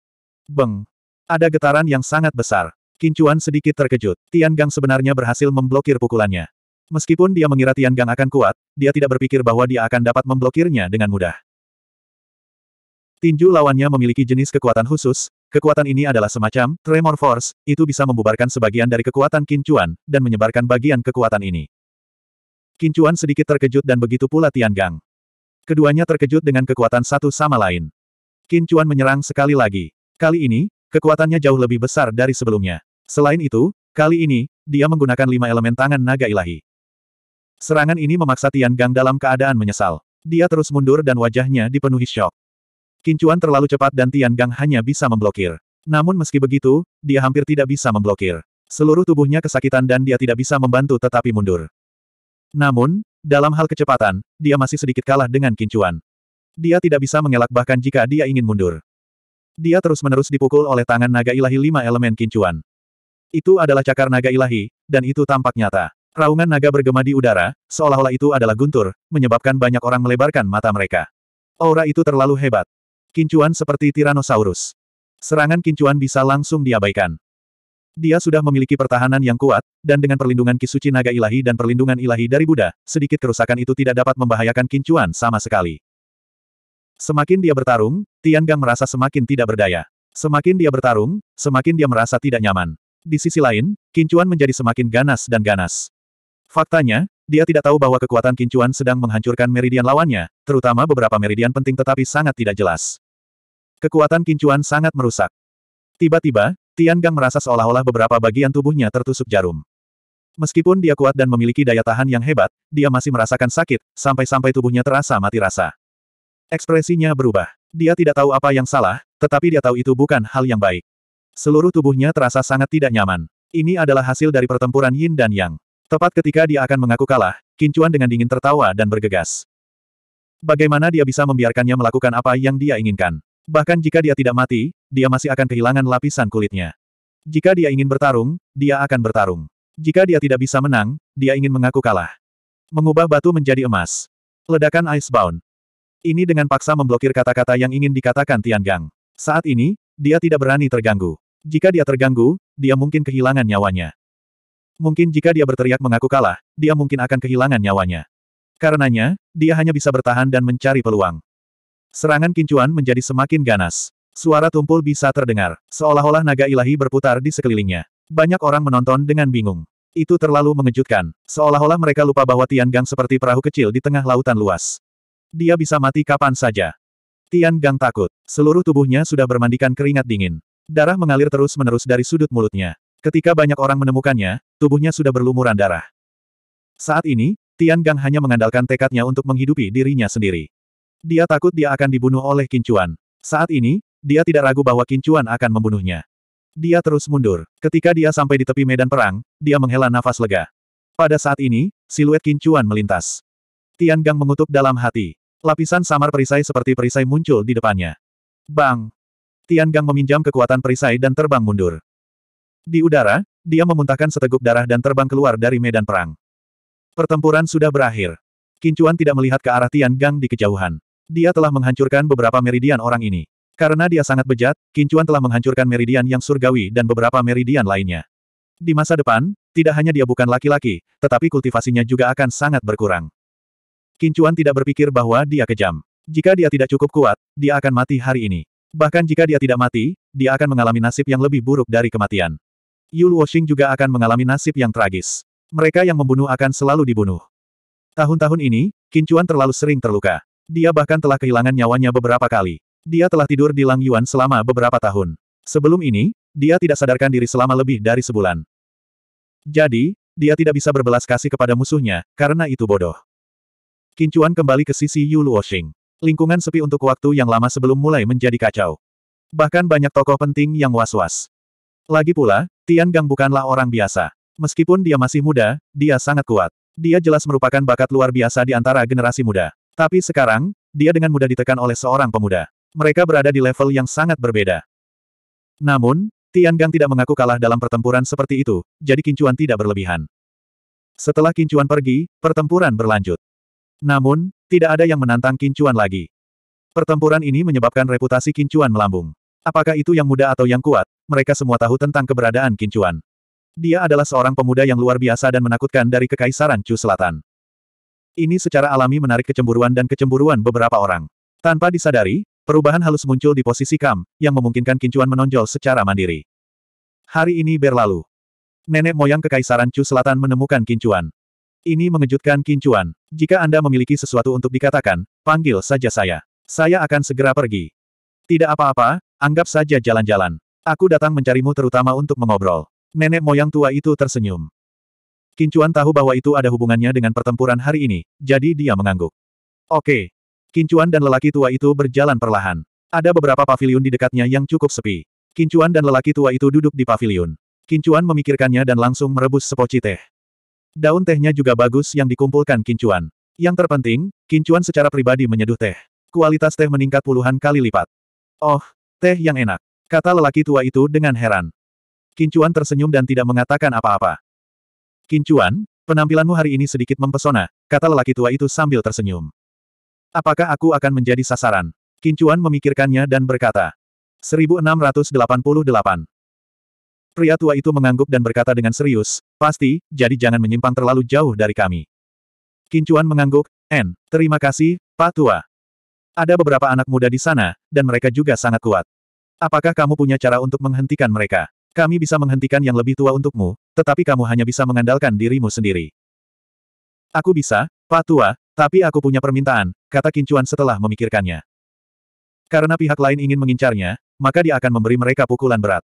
Beng! Ada getaran yang sangat besar. Qin Chuan sedikit terkejut. Tian Gang sebenarnya berhasil memblokir pukulannya. Meskipun dia mengira Tian Gang akan kuat, dia tidak berpikir bahwa dia akan dapat memblokirnya dengan mudah. Tinju lawannya memiliki jenis kekuatan khusus, kekuatan ini adalah semacam tremor force, itu bisa membubarkan sebagian dari kekuatan kincuan, dan menyebarkan bagian kekuatan ini. Kincuan sedikit terkejut dan begitu pula Gang. Keduanya terkejut dengan kekuatan satu sama lain. Kincuan menyerang sekali lagi. Kali ini, kekuatannya jauh lebih besar dari sebelumnya. Selain itu, kali ini, dia menggunakan lima elemen tangan naga ilahi. Serangan ini memaksa Gang dalam keadaan menyesal. Dia terus mundur dan wajahnya dipenuhi syok. Kincuan terlalu cepat dan Tian Gang hanya bisa memblokir. Namun meski begitu, dia hampir tidak bisa memblokir. Seluruh tubuhnya kesakitan dan dia tidak bisa membantu tetapi mundur. Namun, dalam hal kecepatan, dia masih sedikit kalah dengan Kincuan. Dia tidak bisa mengelak bahkan jika dia ingin mundur. Dia terus-menerus dipukul oleh tangan naga ilahi lima elemen Kincuan. Itu adalah cakar naga ilahi, dan itu tampak nyata. Raungan naga bergema di udara, seolah-olah itu adalah guntur, menyebabkan banyak orang melebarkan mata mereka. Aura itu terlalu hebat. Kincuan seperti Tyrannosaurus. Serangan kincuan bisa langsung diabaikan. Dia sudah memiliki pertahanan yang kuat, dan dengan perlindungan kisuci naga ilahi dan perlindungan ilahi dari Buddha, sedikit kerusakan itu tidak dapat membahayakan kincuan sama sekali. Semakin dia bertarung, Tian Gang merasa semakin tidak berdaya. Semakin dia bertarung, semakin dia merasa tidak nyaman. Di sisi lain, kincuan menjadi semakin ganas dan ganas. Faktanya, dia tidak tahu bahwa kekuatan kincuan sedang menghancurkan meridian lawannya, terutama beberapa meridian penting tetapi sangat tidak jelas. Kekuatan kincuan sangat merusak. Tiba-tiba, Tian Gang merasa seolah-olah beberapa bagian tubuhnya tertusuk jarum. Meskipun dia kuat dan memiliki daya tahan yang hebat, dia masih merasakan sakit, sampai-sampai tubuhnya terasa mati rasa. Ekspresinya berubah. Dia tidak tahu apa yang salah, tetapi dia tahu itu bukan hal yang baik. Seluruh tubuhnya terasa sangat tidak nyaman. Ini adalah hasil dari pertempuran Yin dan Yang. Tepat ketika dia akan mengaku kalah, Kincuan dengan dingin tertawa dan bergegas. Bagaimana dia bisa membiarkannya melakukan apa yang dia inginkan? Bahkan jika dia tidak mati, dia masih akan kehilangan lapisan kulitnya. Jika dia ingin bertarung, dia akan bertarung. Jika dia tidak bisa menang, dia ingin mengaku kalah. Mengubah batu menjadi emas. Ledakan Icebound. Ini dengan paksa memblokir kata-kata yang ingin dikatakan Tian Gang. Saat ini, dia tidak berani terganggu. Jika dia terganggu, dia mungkin kehilangan nyawanya. Mungkin jika dia berteriak mengaku kalah, dia mungkin akan kehilangan nyawanya. Karenanya, dia hanya bisa bertahan dan mencari peluang. Serangan kincuan menjadi semakin ganas. Suara tumpul bisa terdengar, seolah-olah naga ilahi berputar di sekelilingnya. Banyak orang menonton dengan bingung. Itu terlalu mengejutkan, seolah-olah mereka lupa bahwa Tian Gang seperti perahu kecil di tengah lautan luas. Dia bisa mati kapan saja. Tian Gang takut, seluruh tubuhnya sudah bermandikan keringat dingin. Darah mengalir terus-menerus dari sudut mulutnya. Ketika banyak orang menemukannya, tubuhnya sudah berlumuran darah. Saat ini, Tian Gang hanya mengandalkan tekadnya untuk menghidupi dirinya sendiri. Dia takut dia akan dibunuh oleh Kincuan. Saat ini, dia tidak ragu bahwa Kincuan akan membunuhnya. Dia terus mundur. Ketika dia sampai di tepi medan perang, dia menghela nafas lega. Pada saat ini, siluet Kincuan melintas. Tian Gang mengutuk dalam hati. Lapisan samar perisai seperti perisai muncul di depannya. Bang! Tian Gang meminjam kekuatan perisai dan terbang mundur. Di udara, dia memuntahkan seteguk darah dan terbang keluar dari medan perang. Pertempuran sudah berakhir. Kincuan tidak melihat ke arah Tian Gang di kejauhan. Dia telah menghancurkan beberapa meridian orang ini. Karena dia sangat bejat, Kincuan telah menghancurkan meridian yang surgawi dan beberapa meridian lainnya. Di masa depan, tidak hanya dia bukan laki-laki, tetapi kultivasinya juga akan sangat berkurang. Kincuan tidak berpikir bahwa dia kejam. Jika dia tidak cukup kuat, dia akan mati hari ini. Bahkan jika dia tidak mati, dia akan mengalami nasib yang lebih buruk dari kematian. Yul juga akan mengalami nasib yang tragis. Mereka yang membunuh akan selalu dibunuh. Tahun-tahun ini, Kincuan terlalu sering terluka. Dia bahkan telah kehilangan nyawanya beberapa kali. Dia telah tidur di Lang Yuan selama beberapa tahun. Sebelum ini, dia tidak sadarkan diri selama lebih dari sebulan. Jadi, dia tidak bisa berbelas kasih kepada musuhnya, karena itu bodoh. Kincuan kembali ke sisi Yul Lingkungan sepi untuk waktu yang lama sebelum mulai menjadi kacau. Bahkan banyak tokoh penting yang was-was. Lagi pula, Tian Gang bukanlah orang biasa. Meskipun dia masih muda, dia sangat kuat. Dia jelas merupakan bakat luar biasa di antara generasi muda. Tapi sekarang, dia dengan mudah ditekan oleh seorang pemuda. Mereka berada di level yang sangat berbeda. Namun, Tian Gang tidak mengaku kalah dalam pertempuran seperti itu, jadi kincuan tidak berlebihan. Setelah kincuan pergi, pertempuran berlanjut. Namun, tidak ada yang menantang kincuan lagi. Pertempuran ini menyebabkan reputasi kincuan melambung. Apakah itu yang muda atau yang kuat, mereka semua tahu tentang keberadaan Kincuan. Dia adalah seorang pemuda yang luar biasa dan menakutkan dari Kekaisaran Chu Selatan. Ini secara alami menarik kecemburuan dan kecemburuan beberapa orang. Tanpa disadari, perubahan halus muncul di posisi Kam, yang memungkinkan Kincuan menonjol secara mandiri. Hari ini berlalu. Nenek moyang Kekaisaran Chu Selatan menemukan Kincuan. Ini mengejutkan Kincuan. Jika Anda memiliki sesuatu untuk dikatakan, panggil saja saya. Saya akan segera pergi. Tidak apa-apa, anggap saja jalan-jalan. Aku datang mencarimu terutama untuk mengobrol. Nenek moyang tua itu tersenyum. Kincuan tahu bahwa itu ada hubungannya dengan pertempuran hari ini, jadi dia mengangguk. Oke. Kincuan dan lelaki tua itu berjalan perlahan. Ada beberapa pavilion di dekatnya yang cukup sepi. Kincuan dan lelaki tua itu duduk di pavilion. Kincuan memikirkannya dan langsung merebus sepoci teh. Daun tehnya juga bagus yang dikumpulkan Kincuan. Yang terpenting, Kincuan secara pribadi menyeduh teh. Kualitas teh meningkat puluhan kali lipat. Oh, teh yang enak. Kata lelaki tua itu dengan heran. Kincuan tersenyum dan tidak mengatakan apa-apa. Kincuan, penampilanmu hari ini sedikit mempesona, kata lelaki tua itu sambil tersenyum. Apakah aku akan menjadi sasaran? Kincuan memikirkannya dan berkata. 1688. Pria tua itu mengangguk dan berkata dengan serius, pasti, jadi jangan menyimpang terlalu jauh dari kami. Kincuan mengangguk, en, terima kasih, Pak Tua. Ada beberapa anak muda di sana, dan mereka juga sangat kuat. Apakah kamu punya cara untuk menghentikan mereka? Kami bisa menghentikan yang lebih tua untukmu, tetapi kamu hanya bisa mengandalkan dirimu sendiri. Aku bisa, Pak Tua, tapi aku punya permintaan, kata Kincuan setelah memikirkannya. Karena pihak lain ingin mengincarnya, maka dia akan memberi mereka pukulan berat.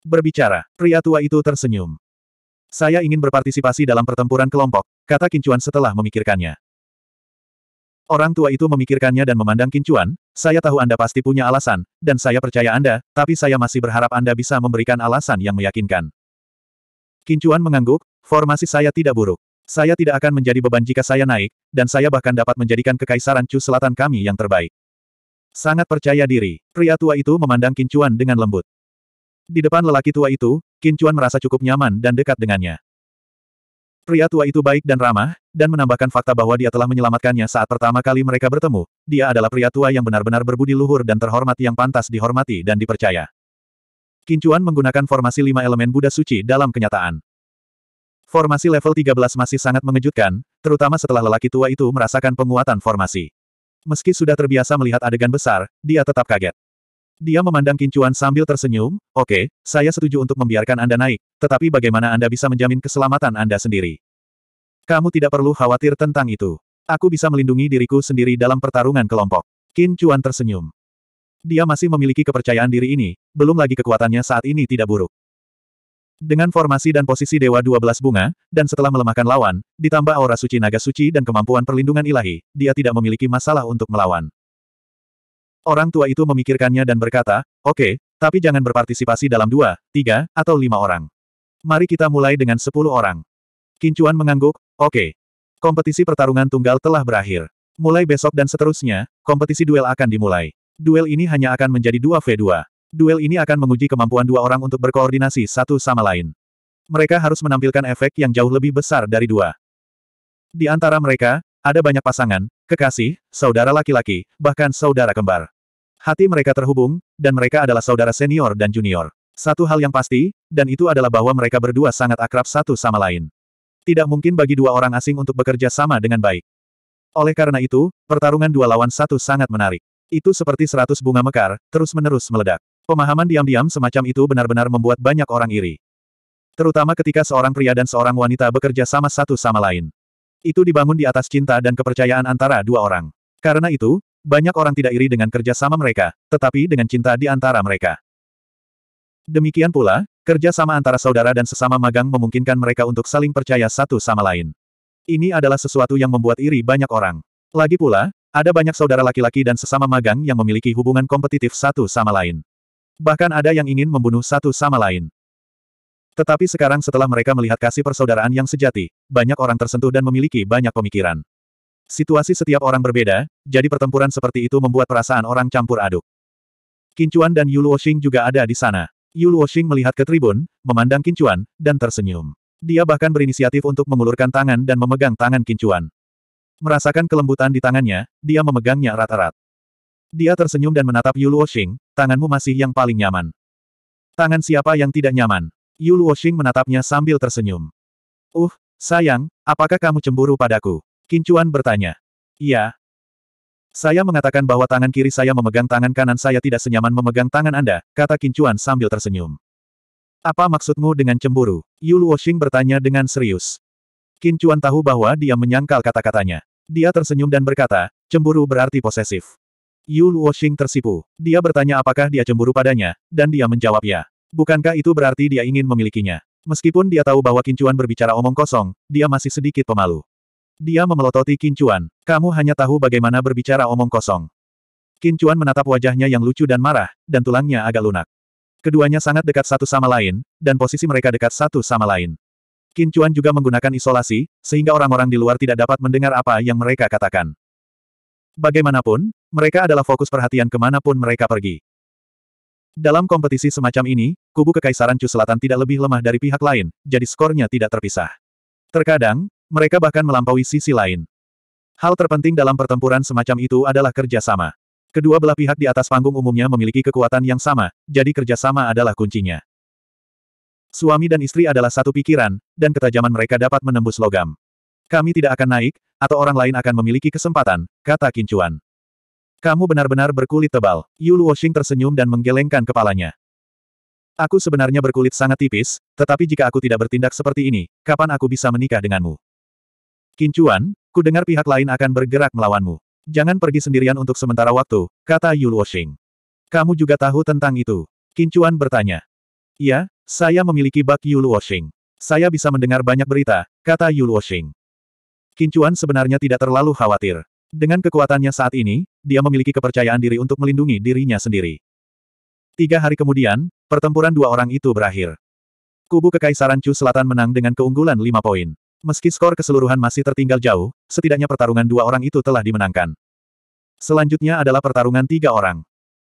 Berbicara, pria tua itu tersenyum. Saya ingin berpartisipasi dalam pertempuran kelompok, kata Kincuan setelah memikirkannya. Orang tua itu memikirkannya dan memandang Kincuan, saya tahu Anda pasti punya alasan, dan saya percaya Anda, tapi saya masih berharap Anda bisa memberikan alasan yang meyakinkan. Kincuan mengangguk, formasi saya tidak buruk. Saya tidak akan menjadi beban jika saya naik, dan saya bahkan dapat menjadikan kekaisaran Chu Selatan kami yang terbaik. Sangat percaya diri, pria tua itu memandang Kincuan dengan lembut. Di depan lelaki tua itu, Kincuan merasa cukup nyaman dan dekat dengannya. Pria tua itu baik dan ramah, dan menambahkan fakta bahwa dia telah menyelamatkannya saat pertama kali mereka bertemu. Dia adalah pria tua yang benar-benar berbudi luhur dan terhormat yang pantas dihormati dan dipercaya. Kincuan menggunakan formasi lima elemen Buddha suci dalam kenyataan. Formasi level 13 masih sangat mengejutkan, terutama setelah lelaki tua itu merasakan penguatan formasi. Meski sudah terbiasa melihat adegan besar, dia tetap kaget. Dia memandang Kincuan sambil tersenyum, oke, okay, saya setuju untuk membiarkan Anda naik, tetapi bagaimana Anda bisa menjamin keselamatan Anda sendiri? Kamu tidak perlu khawatir tentang itu. Aku bisa melindungi diriku sendiri dalam pertarungan kelompok. Kincuan tersenyum. Dia masih memiliki kepercayaan diri ini, belum lagi kekuatannya saat ini tidak buruk. Dengan formasi dan posisi Dewa 12 Bunga, dan setelah melemahkan lawan, ditambah aura suci naga suci dan kemampuan perlindungan ilahi, dia tidak memiliki masalah untuk melawan. Orang tua itu memikirkannya dan berkata, oke, okay, tapi jangan berpartisipasi dalam dua, tiga, atau lima orang. Mari kita mulai dengan sepuluh orang. Kincuan mengangguk, oke. Okay. Kompetisi pertarungan tunggal telah berakhir. Mulai besok dan seterusnya, kompetisi duel akan dimulai. Duel ini hanya akan menjadi dua v 2 Duel ini akan menguji kemampuan dua orang untuk berkoordinasi satu sama lain. Mereka harus menampilkan efek yang jauh lebih besar dari dua. Di antara mereka, ada banyak pasangan, kekasih, saudara laki-laki, bahkan saudara kembar. Hati mereka terhubung, dan mereka adalah saudara senior dan junior. Satu hal yang pasti, dan itu adalah bahwa mereka berdua sangat akrab satu sama lain. Tidak mungkin bagi dua orang asing untuk bekerja sama dengan baik. Oleh karena itu, pertarungan dua lawan satu sangat menarik. Itu seperti seratus bunga mekar, terus-menerus meledak. Pemahaman diam-diam semacam itu benar-benar membuat banyak orang iri. Terutama ketika seorang pria dan seorang wanita bekerja sama satu sama lain. Itu dibangun di atas cinta dan kepercayaan antara dua orang. Karena itu, banyak orang tidak iri dengan kerja sama mereka, tetapi dengan cinta di antara mereka. Demikian pula, kerja sama antara saudara dan sesama magang memungkinkan mereka untuk saling percaya satu sama lain. Ini adalah sesuatu yang membuat iri banyak orang. Lagi pula, ada banyak saudara laki-laki dan sesama magang yang memiliki hubungan kompetitif satu sama lain. Bahkan ada yang ingin membunuh satu sama lain. Tetapi sekarang setelah mereka melihat kasih persaudaraan yang sejati, banyak orang tersentuh dan memiliki banyak pemikiran. Situasi setiap orang berbeda, jadi pertempuran seperti itu membuat perasaan orang campur aduk. Kincuan dan Yu Luoxing juga ada di sana. Yu Luoxing melihat ke tribun, memandang Kincuan, dan tersenyum. Dia bahkan berinisiatif untuk mengulurkan tangan dan memegang tangan Kincuan. Merasakan kelembutan di tangannya, dia memegangnya erat-erat. Dia tersenyum dan menatap Yu Luoxing, tanganmu masih yang paling nyaman. Tangan siapa yang tidak nyaman? Yu Luoxing menatapnya sambil tersenyum. Uh, sayang, apakah kamu cemburu padaku? Kincuan bertanya. Iya. Saya mengatakan bahwa tangan kiri saya memegang tangan kanan saya tidak senyaman memegang tangan Anda, kata Kincuan sambil tersenyum. Apa maksudmu dengan cemburu? Yu Luoxing bertanya dengan serius. Kincuan tahu bahwa dia menyangkal kata-katanya. Dia tersenyum dan berkata, cemburu berarti posesif. Yu Luoxing tersipu. Dia bertanya apakah dia cemburu padanya, dan dia menjawab ya. Bukankah itu berarti dia ingin memilikinya? Meskipun dia tahu bahwa Kincuan berbicara omong kosong, dia masih sedikit pemalu. Dia memelototi Kincuan. Kamu hanya tahu bagaimana berbicara omong kosong. Kincuan menatap wajahnya yang lucu dan marah, dan tulangnya agak lunak. Keduanya sangat dekat satu sama lain, dan posisi mereka dekat satu sama lain. Kincuan juga menggunakan isolasi, sehingga orang-orang di luar tidak dapat mendengar apa yang mereka katakan. Bagaimanapun, mereka adalah fokus perhatian kemanapun mereka pergi. Dalam kompetisi semacam ini, kubu Kekaisaran Chu Selatan tidak lebih lemah dari pihak lain, jadi skornya tidak terpisah. Terkadang, mereka bahkan melampaui sisi lain. Hal terpenting dalam pertempuran semacam itu adalah kerjasama. Kedua belah pihak di atas panggung umumnya memiliki kekuatan yang sama, jadi kerjasama adalah kuncinya. Suami dan istri adalah satu pikiran, dan ketajaman mereka dapat menembus logam. Kami tidak akan naik, atau orang lain akan memiliki kesempatan, kata Kincuan. Kamu benar-benar berkulit tebal. Yulu Washing tersenyum dan menggelengkan kepalanya. Aku sebenarnya berkulit sangat tipis, tetapi jika aku tidak bertindak seperti ini, kapan aku bisa menikah denganmu? Kincuan, ku dengar pihak lain akan bergerak melawanmu. Jangan pergi sendirian untuk sementara waktu, kata Yuluo Xing. Kamu juga tahu tentang itu? Kincuan bertanya. Ya, saya memiliki bak Yuluo Xing. Saya bisa mendengar banyak berita, kata Yuluo Xing. Kincuan sebenarnya tidak terlalu khawatir. Dengan kekuatannya saat ini, dia memiliki kepercayaan diri untuk melindungi dirinya sendiri. Tiga hari kemudian, pertempuran dua orang itu berakhir. Kubu Kekaisaran Chu Selatan menang dengan keunggulan lima poin. Meski skor keseluruhan masih tertinggal jauh, setidaknya pertarungan dua orang itu telah dimenangkan. Selanjutnya adalah pertarungan tiga orang.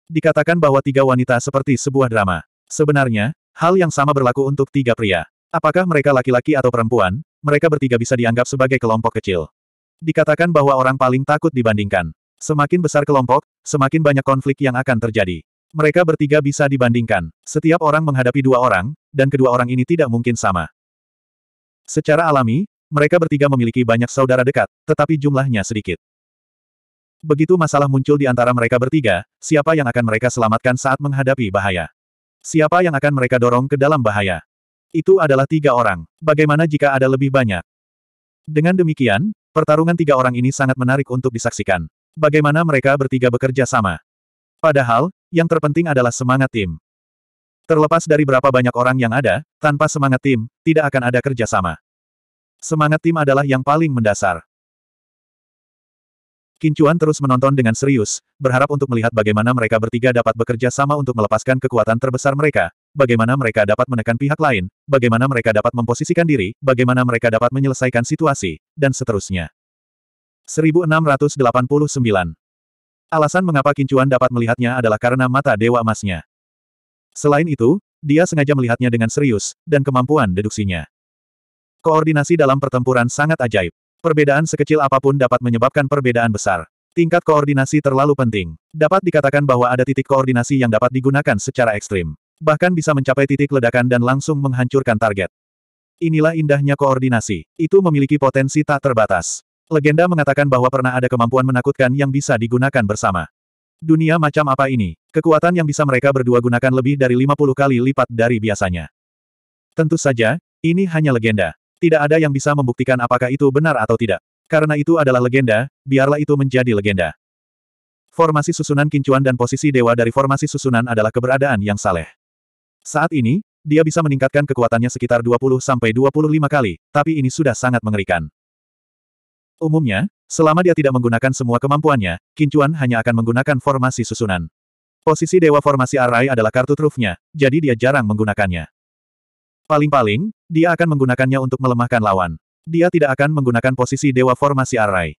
Dikatakan bahwa tiga wanita seperti sebuah drama. Sebenarnya, hal yang sama berlaku untuk tiga pria. Apakah mereka laki-laki atau perempuan, mereka bertiga bisa dianggap sebagai kelompok kecil. Dikatakan bahwa orang paling takut dibandingkan. Semakin besar kelompok, semakin banyak konflik yang akan terjadi. Mereka bertiga bisa dibandingkan. Setiap orang menghadapi dua orang, dan kedua orang ini tidak mungkin sama. Secara alami, mereka bertiga memiliki banyak saudara dekat, tetapi jumlahnya sedikit. Begitu masalah muncul di antara mereka bertiga, siapa yang akan mereka selamatkan saat menghadapi bahaya? Siapa yang akan mereka dorong ke dalam bahaya? Itu adalah tiga orang. Bagaimana jika ada lebih banyak? Dengan demikian, pertarungan tiga orang ini sangat menarik untuk disaksikan. Bagaimana mereka bertiga bekerja sama? Padahal, yang terpenting adalah semangat tim. Terlepas dari berapa banyak orang yang ada, tanpa semangat tim, tidak akan ada kerjasama. Semangat tim adalah yang paling mendasar. Kincuan terus menonton dengan serius, berharap untuk melihat bagaimana mereka bertiga dapat bekerja sama untuk melepaskan kekuatan terbesar mereka, bagaimana mereka dapat menekan pihak lain, bagaimana mereka dapat memposisikan diri, bagaimana mereka dapat menyelesaikan situasi, dan seterusnya. 1689 Alasan mengapa Kincuan dapat melihatnya adalah karena mata Dewa Emasnya. Selain itu, dia sengaja melihatnya dengan serius, dan kemampuan deduksinya. Koordinasi dalam pertempuran sangat ajaib. Perbedaan sekecil apapun dapat menyebabkan perbedaan besar. Tingkat koordinasi terlalu penting. Dapat dikatakan bahwa ada titik koordinasi yang dapat digunakan secara ekstrim. Bahkan bisa mencapai titik ledakan dan langsung menghancurkan target. Inilah indahnya koordinasi. Itu memiliki potensi tak terbatas. Legenda mengatakan bahwa pernah ada kemampuan menakutkan yang bisa digunakan bersama. Dunia macam apa ini? Kekuatan yang bisa mereka berdua gunakan lebih dari 50 kali lipat dari biasanya. Tentu saja, ini hanya legenda. Tidak ada yang bisa membuktikan apakah itu benar atau tidak. Karena itu adalah legenda, biarlah itu menjadi legenda. Formasi susunan kincuan dan posisi dewa dari formasi susunan adalah keberadaan yang saleh. Saat ini, dia bisa meningkatkan kekuatannya sekitar 20-25 kali, tapi ini sudah sangat mengerikan. Umumnya, selama dia tidak menggunakan semua kemampuannya, Kincuan hanya akan menggunakan formasi susunan. Posisi Dewa Formasi Arai adalah kartu trufnya, jadi dia jarang menggunakannya. Paling-paling, dia akan menggunakannya untuk melemahkan lawan. Dia tidak akan menggunakan posisi Dewa Formasi Arai.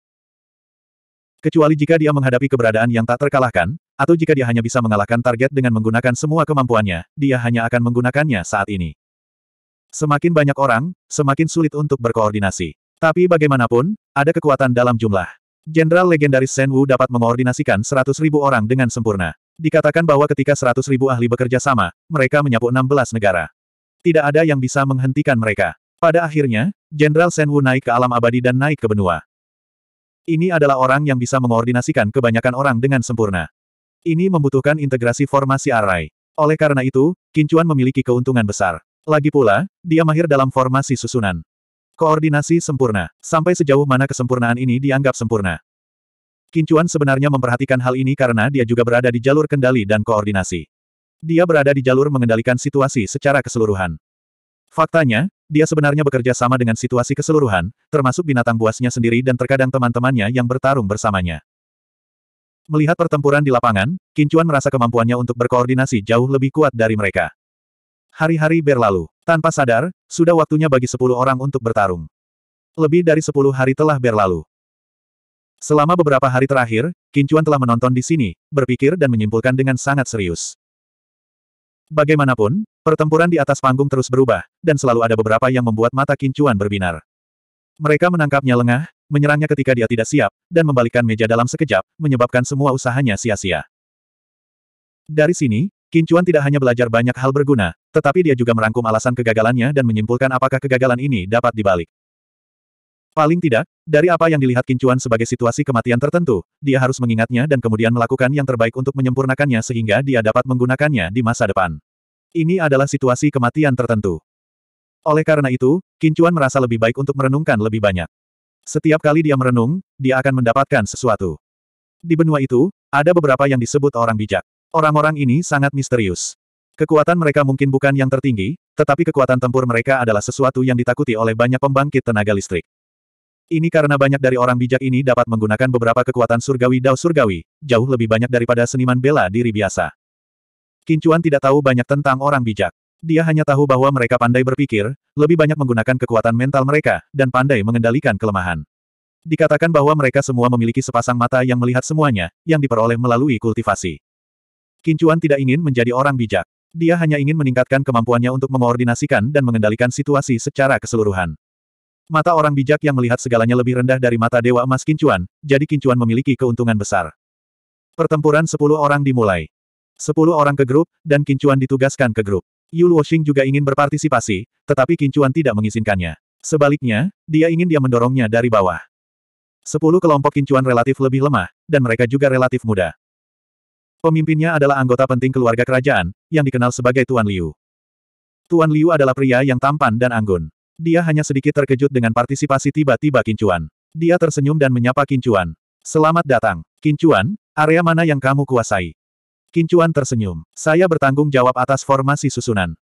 Kecuali jika dia menghadapi keberadaan yang tak terkalahkan, atau jika dia hanya bisa mengalahkan target dengan menggunakan semua kemampuannya, dia hanya akan menggunakannya saat ini. Semakin banyak orang, semakin sulit untuk berkoordinasi. Tapi bagaimanapun, ada kekuatan dalam jumlah. Jenderal legendaris Shen Wu dapat mengoordinasikan 100.000 orang dengan sempurna. Dikatakan bahwa ketika 100.000 ahli bekerja sama, mereka menyapu 16 negara. Tidak ada yang bisa menghentikan mereka. Pada akhirnya, Jenderal Shen Wu naik ke alam abadi dan naik ke benua. Ini adalah orang yang bisa mengoordinasikan kebanyakan orang dengan sempurna. Ini membutuhkan integrasi formasi Arai. Oleh karena itu, Kincuan memiliki keuntungan besar. Lagi pula, dia mahir dalam formasi susunan. Koordinasi sempurna. Sampai sejauh mana kesempurnaan ini dianggap sempurna. Kincuan sebenarnya memperhatikan hal ini karena dia juga berada di jalur kendali dan koordinasi. Dia berada di jalur mengendalikan situasi secara keseluruhan. Faktanya, dia sebenarnya bekerja sama dengan situasi keseluruhan, termasuk binatang buasnya sendiri dan terkadang teman-temannya yang bertarung bersamanya. Melihat pertempuran di lapangan, Kincuan merasa kemampuannya untuk berkoordinasi jauh lebih kuat dari mereka. Hari-hari berlalu. Tanpa sadar, sudah waktunya bagi sepuluh orang untuk bertarung. Lebih dari sepuluh hari telah berlalu. Selama beberapa hari terakhir, Kincuan telah menonton di sini, berpikir dan menyimpulkan dengan sangat serius. Bagaimanapun, pertempuran di atas panggung terus berubah, dan selalu ada beberapa yang membuat mata Kincuan berbinar. Mereka menangkapnya lengah, menyerangnya ketika dia tidak siap, dan membalikkan meja dalam sekejap, menyebabkan semua usahanya sia-sia. Dari sini, Kincuan tidak hanya belajar banyak hal berguna, tetapi dia juga merangkum alasan kegagalannya dan menyimpulkan apakah kegagalan ini dapat dibalik. Paling tidak, dari apa yang dilihat Kincuan sebagai situasi kematian tertentu, dia harus mengingatnya dan kemudian melakukan yang terbaik untuk menyempurnakannya sehingga dia dapat menggunakannya di masa depan. Ini adalah situasi kematian tertentu. Oleh karena itu, Kincuan merasa lebih baik untuk merenungkan lebih banyak. Setiap kali dia merenung, dia akan mendapatkan sesuatu. Di benua itu, ada beberapa yang disebut orang bijak. Orang-orang ini sangat misterius. Kekuatan mereka mungkin bukan yang tertinggi, tetapi kekuatan tempur mereka adalah sesuatu yang ditakuti oleh banyak pembangkit tenaga listrik. Ini karena banyak dari orang bijak ini dapat menggunakan beberapa kekuatan surgawi dao surgawi, jauh lebih banyak daripada seniman bela diri biasa. Kincuan tidak tahu banyak tentang orang bijak. Dia hanya tahu bahwa mereka pandai berpikir, lebih banyak menggunakan kekuatan mental mereka, dan pandai mengendalikan kelemahan. Dikatakan bahwa mereka semua memiliki sepasang mata yang melihat semuanya, yang diperoleh melalui kultivasi. Kincuan tidak ingin menjadi orang bijak. Dia hanya ingin meningkatkan kemampuannya untuk mengoordinasikan dan mengendalikan situasi secara keseluruhan. Mata orang bijak yang melihat segalanya lebih rendah dari mata Dewa Emas Kincuan, jadi Kincuan memiliki keuntungan besar. Pertempuran sepuluh orang dimulai. Sepuluh orang ke grup, dan Kincuan ditugaskan ke grup. Yu Luoxing juga ingin berpartisipasi, tetapi Kincuan tidak mengizinkannya. Sebaliknya, dia ingin dia mendorongnya dari bawah. Sepuluh kelompok Kincuan relatif lebih lemah, dan mereka juga relatif muda. Pemimpinnya adalah anggota penting keluarga kerajaan, yang dikenal sebagai Tuan Liu. Tuan Liu adalah pria yang tampan dan anggun. Dia hanya sedikit terkejut dengan partisipasi tiba-tiba Kincuan. Dia tersenyum dan menyapa Kincuan. Selamat datang, Kincuan, area mana yang kamu kuasai? Kincuan tersenyum. Saya bertanggung jawab atas formasi susunan.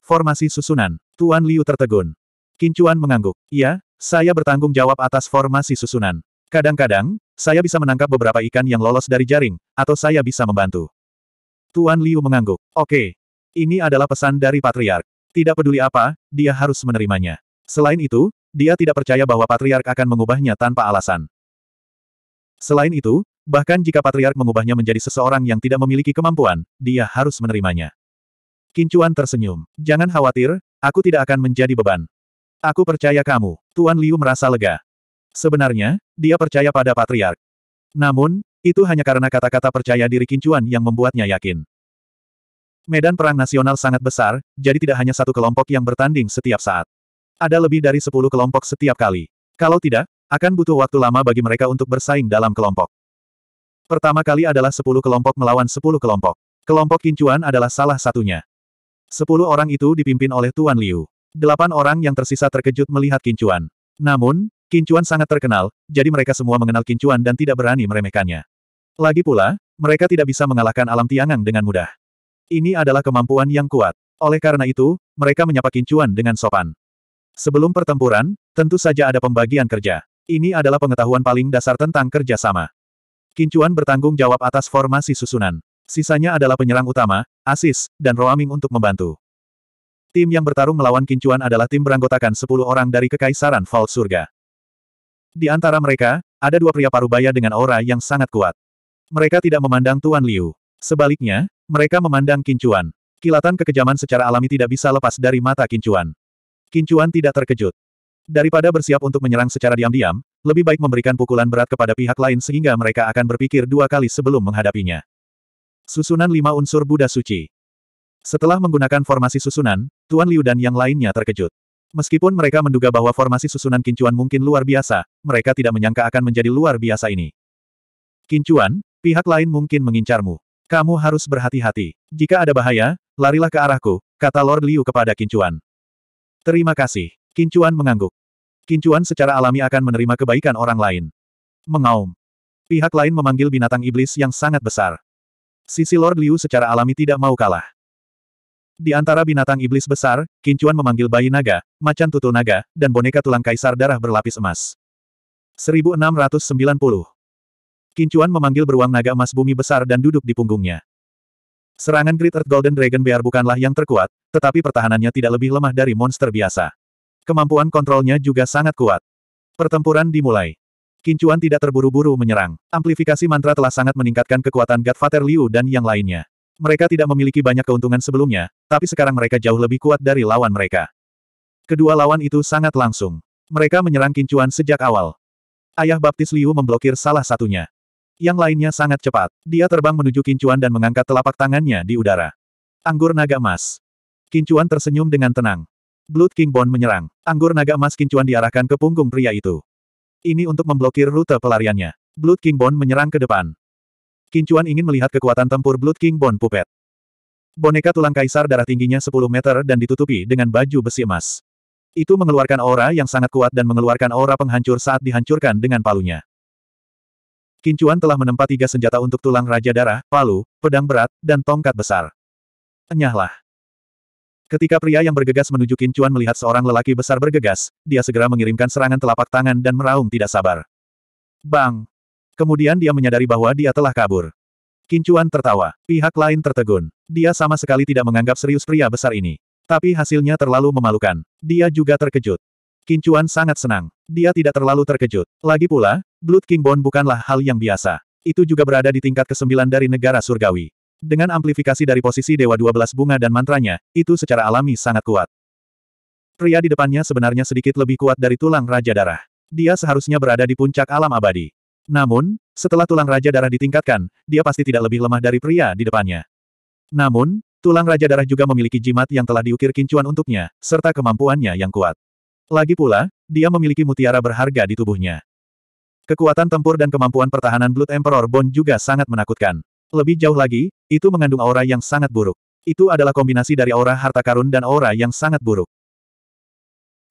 Formasi susunan, Tuan Liu tertegun. Kincuan mengangguk. Iya, saya bertanggung jawab atas formasi susunan. Kadang-kadang, saya bisa menangkap beberapa ikan yang lolos dari jaring, atau saya bisa membantu. Tuan Liu mengangguk. Oke. Ini adalah pesan dari Patriark. Tidak peduli apa, dia harus menerimanya. Selain itu, dia tidak percaya bahwa Patriark akan mengubahnya tanpa alasan. Selain itu, bahkan jika Patriark mengubahnya menjadi seseorang yang tidak memiliki kemampuan, dia harus menerimanya. Kincuan tersenyum. Jangan khawatir, aku tidak akan menjadi beban. Aku percaya kamu. Tuan Liu merasa lega. Sebenarnya, dia percaya pada patriark. Namun, itu hanya karena kata-kata percaya diri Kincuan yang membuatnya yakin. Medan perang nasional sangat besar, jadi tidak hanya satu kelompok yang bertanding setiap saat. Ada lebih dari sepuluh kelompok setiap kali. Kalau tidak, akan butuh waktu lama bagi mereka untuk bersaing dalam kelompok. Pertama kali adalah sepuluh kelompok melawan sepuluh kelompok. Kelompok Kincuan adalah salah satunya. Sepuluh orang itu dipimpin oleh Tuan Liu. Delapan orang yang tersisa terkejut melihat Kincuan. Namun, Kincuan sangat terkenal, jadi mereka semua mengenal Kincuan dan tidak berani meremehkannya. Lagi pula, mereka tidak bisa mengalahkan alam tiangang dengan mudah. Ini adalah kemampuan yang kuat. Oleh karena itu, mereka menyapa Kincuan dengan sopan. Sebelum pertempuran, tentu saja ada pembagian kerja. Ini adalah pengetahuan paling dasar tentang kerjasama. Kincuan bertanggung jawab atas formasi susunan. Sisanya adalah penyerang utama, asis, dan roaming untuk membantu. Tim yang bertarung melawan Kincuan adalah tim beranggotakan 10 orang dari Kekaisaran Vault Surga. Di antara mereka, ada dua pria parubaya dengan aura yang sangat kuat. Mereka tidak memandang Tuan Liu. Sebaliknya, mereka memandang Kincuan. Kilatan kekejaman secara alami tidak bisa lepas dari mata Kincuan. Kincuan tidak terkejut. Daripada bersiap untuk menyerang secara diam-diam, lebih baik memberikan pukulan berat kepada pihak lain sehingga mereka akan berpikir dua kali sebelum menghadapinya. Susunan lima unsur Buddha Suci Setelah menggunakan formasi susunan, Tuan Liu dan yang lainnya terkejut. Meskipun mereka menduga bahwa formasi susunan Kincuan mungkin luar biasa, mereka tidak menyangka akan menjadi luar biasa ini. Kincuan, pihak lain mungkin mengincarmu. Kamu harus berhati-hati. Jika ada bahaya, larilah ke arahku, kata Lord Liu kepada Kincuan. Terima kasih. Kincuan mengangguk. Kincuan secara alami akan menerima kebaikan orang lain. Mengaum. Pihak lain memanggil binatang iblis yang sangat besar. Sisi Lord Liu secara alami tidak mau kalah. Di antara binatang iblis besar, Kincuan memanggil bayi naga, macan tutul naga, dan boneka tulang kaisar darah berlapis emas. 1690. Kincuan memanggil beruang naga emas bumi besar dan duduk di punggungnya. Serangan Great Earth Golden Dragon Bear bukanlah yang terkuat, tetapi pertahanannya tidak lebih lemah dari monster biasa. Kemampuan kontrolnya juga sangat kuat. Pertempuran dimulai. Kincuan tidak terburu-buru menyerang. Amplifikasi mantra telah sangat meningkatkan kekuatan Godfather Liu dan yang lainnya. Mereka tidak memiliki banyak keuntungan sebelumnya, tapi sekarang mereka jauh lebih kuat dari lawan mereka. Kedua lawan itu sangat langsung. Mereka menyerang Kincuan sejak awal. Ayah baptis Liu memblokir salah satunya. Yang lainnya sangat cepat. Dia terbang menuju Kincuan dan mengangkat telapak tangannya di udara. Anggur naga emas. Kincuan tersenyum dengan tenang. Blood King Bond menyerang. Anggur naga emas Kincuan diarahkan ke punggung pria itu. Ini untuk memblokir rute pelariannya. Blood King Bond menyerang ke depan. Kincuan ingin melihat kekuatan tempur Blood King Bon Pupet. Boneka tulang kaisar darah tingginya 10 meter dan ditutupi dengan baju besi emas. Itu mengeluarkan aura yang sangat kuat dan mengeluarkan aura penghancur saat dihancurkan dengan palunya. Kincuan telah menempa tiga senjata untuk tulang raja darah, palu, pedang berat, dan tongkat besar. Enyahlah. Ketika pria yang bergegas menuju Kincuan melihat seorang lelaki besar bergegas, dia segera mengirimkan serangan telapak tangan dan meraung tidak sabar. Bang! Kemudian dia menyadari bahwa dia telah kabur. Kincuan tertawa. Pihak lain tertegun. Dia sama sekali tidak menganggap serius pria besar ini. Tapi hasilnya terlalu memalukan. Dia juga terkejut. Kincuan sangat senang. Dia tidak terlalu terkejut. Lagi pula, Blood King Bone bukanlah hal yang biasa. Itu juga berada di tingkat kesembilan dari negara surgawi. Dengan amplifikasi dari posisi Dewa 12 bunga dan mantranya, itu secara alami sangat kuat. Pria di depannya sebenarnya sedikit lebih kuat dari tulang Raja Darah. Dia seharusnya berada di puncak alam abadi. Namun, setelah tulang raja darah ditingkatkan, dia pasti tidak lebih lemah dari pria di depannya. Namun, tulang raja darah juga memiliki jimat yang telah diukir kincuan untuknya, serta kemampuannya yang kuat. Lagi pula, dia memiliki mutiara berharga di tubuhnya. Kekuatan tempur dan kemampuan pertahanan Blood Emperor Bond juga sangat menakutkan. Lebih jauh lagi, itu mengandung aura yang sangat buruk. Itu adalah kombinasi dari aura harta karun dan aura yang sangat buruk.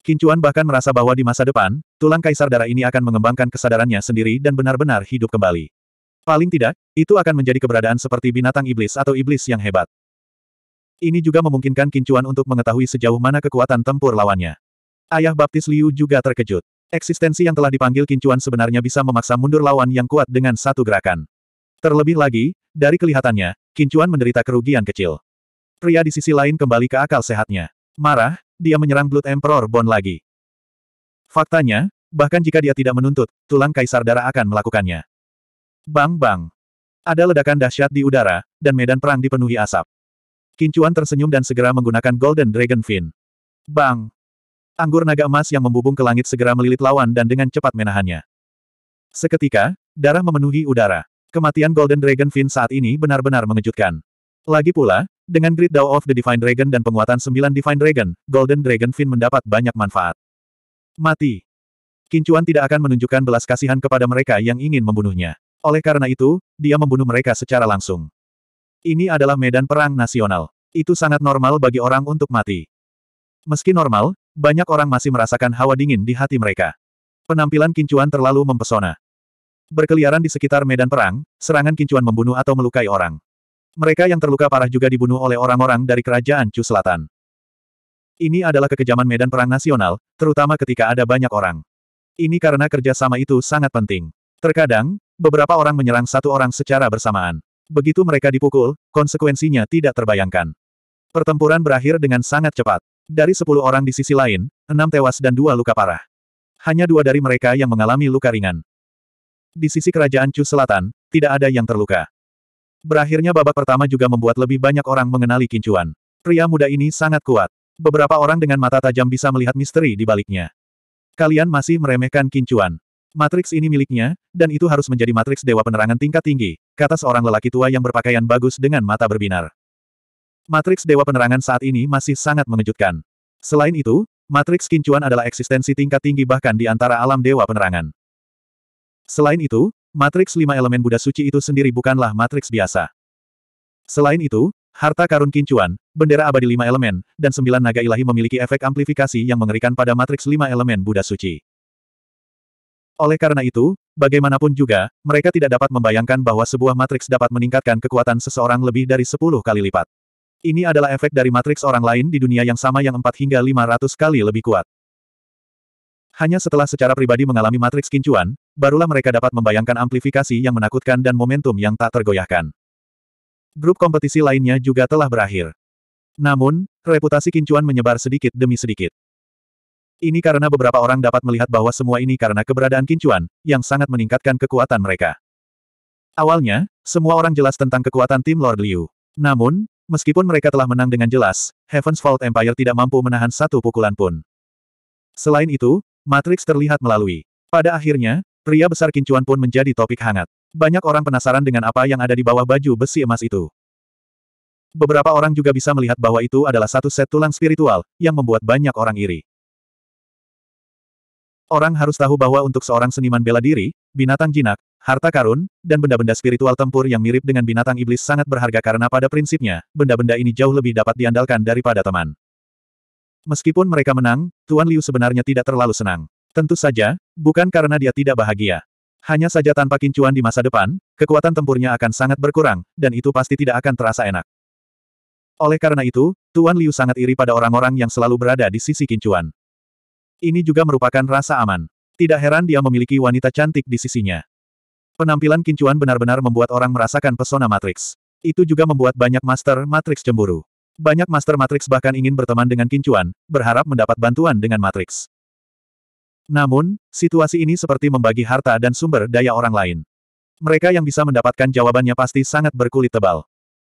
Kincuan bahkan merasa bahwa di masa depan, tulang kaisar darah ini akan mengembangkan kesadarannya sendiri dan benar-benar hidup kembali. Paling tidak, itu akan menjadi keberadaan seperti binatang iblis atau iblis yang hebat. Ini juga memungkinkan Kincuan untuk mengetahui sejauh mana kekuatan tempur lawannya. Ayah baptis Liu juga terkejut. Eksistensi yang telah dipanggil Kincuan sebenarnya bisa memaksa mundur lawan yang kuat dengan satu gerakan. Terlebih lagi, dari kelihatannya, Kincuan menderita kerugian kecil. Pria di sisi lain kembali ke akal sehatnya. Marah, dia menyerang Blood Emperor Bon lagi. Faktanya, bahkan jika dia tidak menuntut, tulang kaisar darah akan melakukannya. Bang-bang. Ada ledakan dahsyat di udara, dan medan perang dipenuhi asap. Kincuan tersenyum dan segera menggunakan Golden Dragon Fin. Bang! Anggur naga emas yang membubung ke langit segera melilit lawan dan dengan cepat menahannya. Seketika, darah memenuhi udara. Kematian Golden Dragon Fin saat ini benar-benar mengejutkan. Lagi pula, dengan Great Dao of the Divine Dragon dan penguatan sembilan Divine Dragon, Golden Dragon Fin mendapat banyak manfaat. Mati. Kincuan tidak akan menunjukkan belas kasihan kepada mereka yang ingin membunuhnya. Oleh karena itu, dia membunuh mereka secara langsung. Ini adalah medan perang nasional. Itu sangat normal bagi orang untuk mati. Meski normal, banyak orang masih merasakan hawa dingin di hati mereka. Penampilan Kincuan terlalu mempesona. Berkeliaran di sekitar medan perang, serangan Kincuan membunuh atau melukai orang. Mereka yang terluka parah juga dibunuh oleh orang-orang dari kerajaan Chu Selatan. Ini adalah kekejaman medan perang nasional, terutama ketika ada banyak orang. Ini karena kerjasama itu sangat penting. Terkadang, beberapa orang menyerang satu orang secara bersamaan. Begitu mereka dipukul, konsekuensinya tidak terbayangkan. Pertempuran berakhir dengan sangat cepat. Dari sepuluh orang di sisi lain, enam tewas dan dua luka parah. Hanya dua dari mereka yang mengalami luka ringan. Di sisi kerajaan Chu Selatan, tidak ada yang terluka. Berakhirnya babak pertama juga membuat lebih banyak orang mengenali kincuan. Pria muda ini sangat kuat. Beberapa orang dengan mata tajam bisa melihat misteri di baliknya. Kalian masih meremehkan kincuan. Matriks ini miliknya, dan itu harus menjadi matriks dewa penerangan tingkat tinggi, kata seorang lelaki tua yang berpakaian bagus dengan mata berbinar. Matriks dewa penerangan saat ini masih sangat mengejutkan. Selain itu, matriks kincuan adalah eksistensi tingkat tinggi bahkan di antara alam dewa penerangan. Selain itu, Matriks lima elemen Buddha suci itu sendiri bukanlah matriks biasa. Selain itu, harta karun kincuan, bendera abadi lima elemen, dan sembilan naga ilahi memiliki efek amplifikasi yang mengerikan pada matriks lima elemen Buddha suci. Oleh karena itu, bagaimanapun juga, mereka tidak dapat membayangkan bahwa sebuah matriks dapat meningkatkan kekuatan seseorang lebih dari sepuluh kali lipat. Ini adalah efek dari matriks orang lain di dunia yang sama yang empat hingga lima ratus kali lebih kuat. Hanya setelah secara pribadi mengalami matriks kincuan, barulah mereka dapat membayangkan amplifikasi yang menakutkan dan momentum yang tak tergoyahkan. Grup kompetisi lainnya juga telah berakhir. Namun, reputasi kincuan menyebar sedikit demi sedikit. Ini karena beberapa orang dapat melihat bahwa semua ini karena keberadaan kincuan, yang sangat meningkatkan kekuatan mereka. Awalnya, semua orang jelas tentang kekuatan tim Lord Liu. Namun, meskipun mereka telah menang dengan jelas, Heaven's Fault Empire tidak mampu menahan satu pukulan pun. Selain itu, Matriks terlihat melalui. Pada akhirnya, pria besar kincuan pun menjadi topik hangat. Banyak orang penasaran dengan apa yang ada di bawah baju besi emas itu. Beberapa orang juga bisa melihat bahwa itu adalah satu set tulang spiritual, yang membuat banyak orang iri. Orang harus tahu bahwa untuk seorang seniman bela diri, binatang jinak, harta karun, dan benda-benda spiritual tempur yang mirip dengan binatang iblis sangat berharga karena pada prinsipnya, benda-benda ini jauh lebih dapat diandalkan daripada teman. Meskipun mereka menang, Tuan Liu sebenarnya tidak terlalu senang. Tentu saja, bukan karena dia tidak bahagia. Hanya saja tanpa kincuan di masa depan, kekuatan tempurnya akan sangat berkurang, dan itu pasti tidak akan terasa enak. Oleh karena itu, Tuan Liu sangat iri pada orang-orang yang selalu berada di sisi kincuan. Ini juga merupakan rasa aman. Tidak heran dia memiliki wanita cantik di sisinya. Penampilan kincuan benar-benar membuat orang merasakan pesona Matrix. Itu juga membuat banyak Master Matrix cemburu. Banyak Master Matrix bahkan ingin berteman dengan Kincuan, berharap mendapat bantuan dengan Matrix. Namun, situasi ini seperti membagi harta dan sumber daya orang lain. Mereka yang bisa mendapatkan jawabannya pasti sangat berkulit tebal.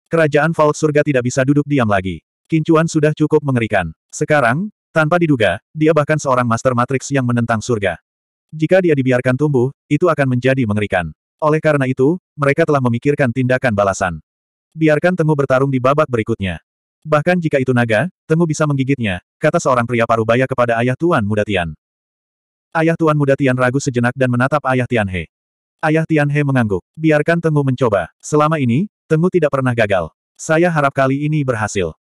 Kerajaan Vault Surga tidak bisa duduk diam lagi. Kincuan sudah cukup mengerikan. Sekarang, tanpa diduga, dia bahkan seorang Master Matrix yang menentang surga. Jika dia dibiarkan tumbuh, itu akan menjadi mengerikan. Oleh karena itu, mereka telah memikirkan tindakan balasan. Biarkan Tengu bertarung di babak berikutnya. Bahkan jika itu naga, Tengu bisa menggigitnya, kata seorang pria parubaya kepada ayah Tuan Muda Tian. Ayah Tuan Muda Tian ragu sejenak dan menatap ayah Tian He. Ayah Tian He mengangguk. Biarkan Tengu mencoba. Selama ini, Tengu tidak pernah gagal. Saya harap kali ini berhasil.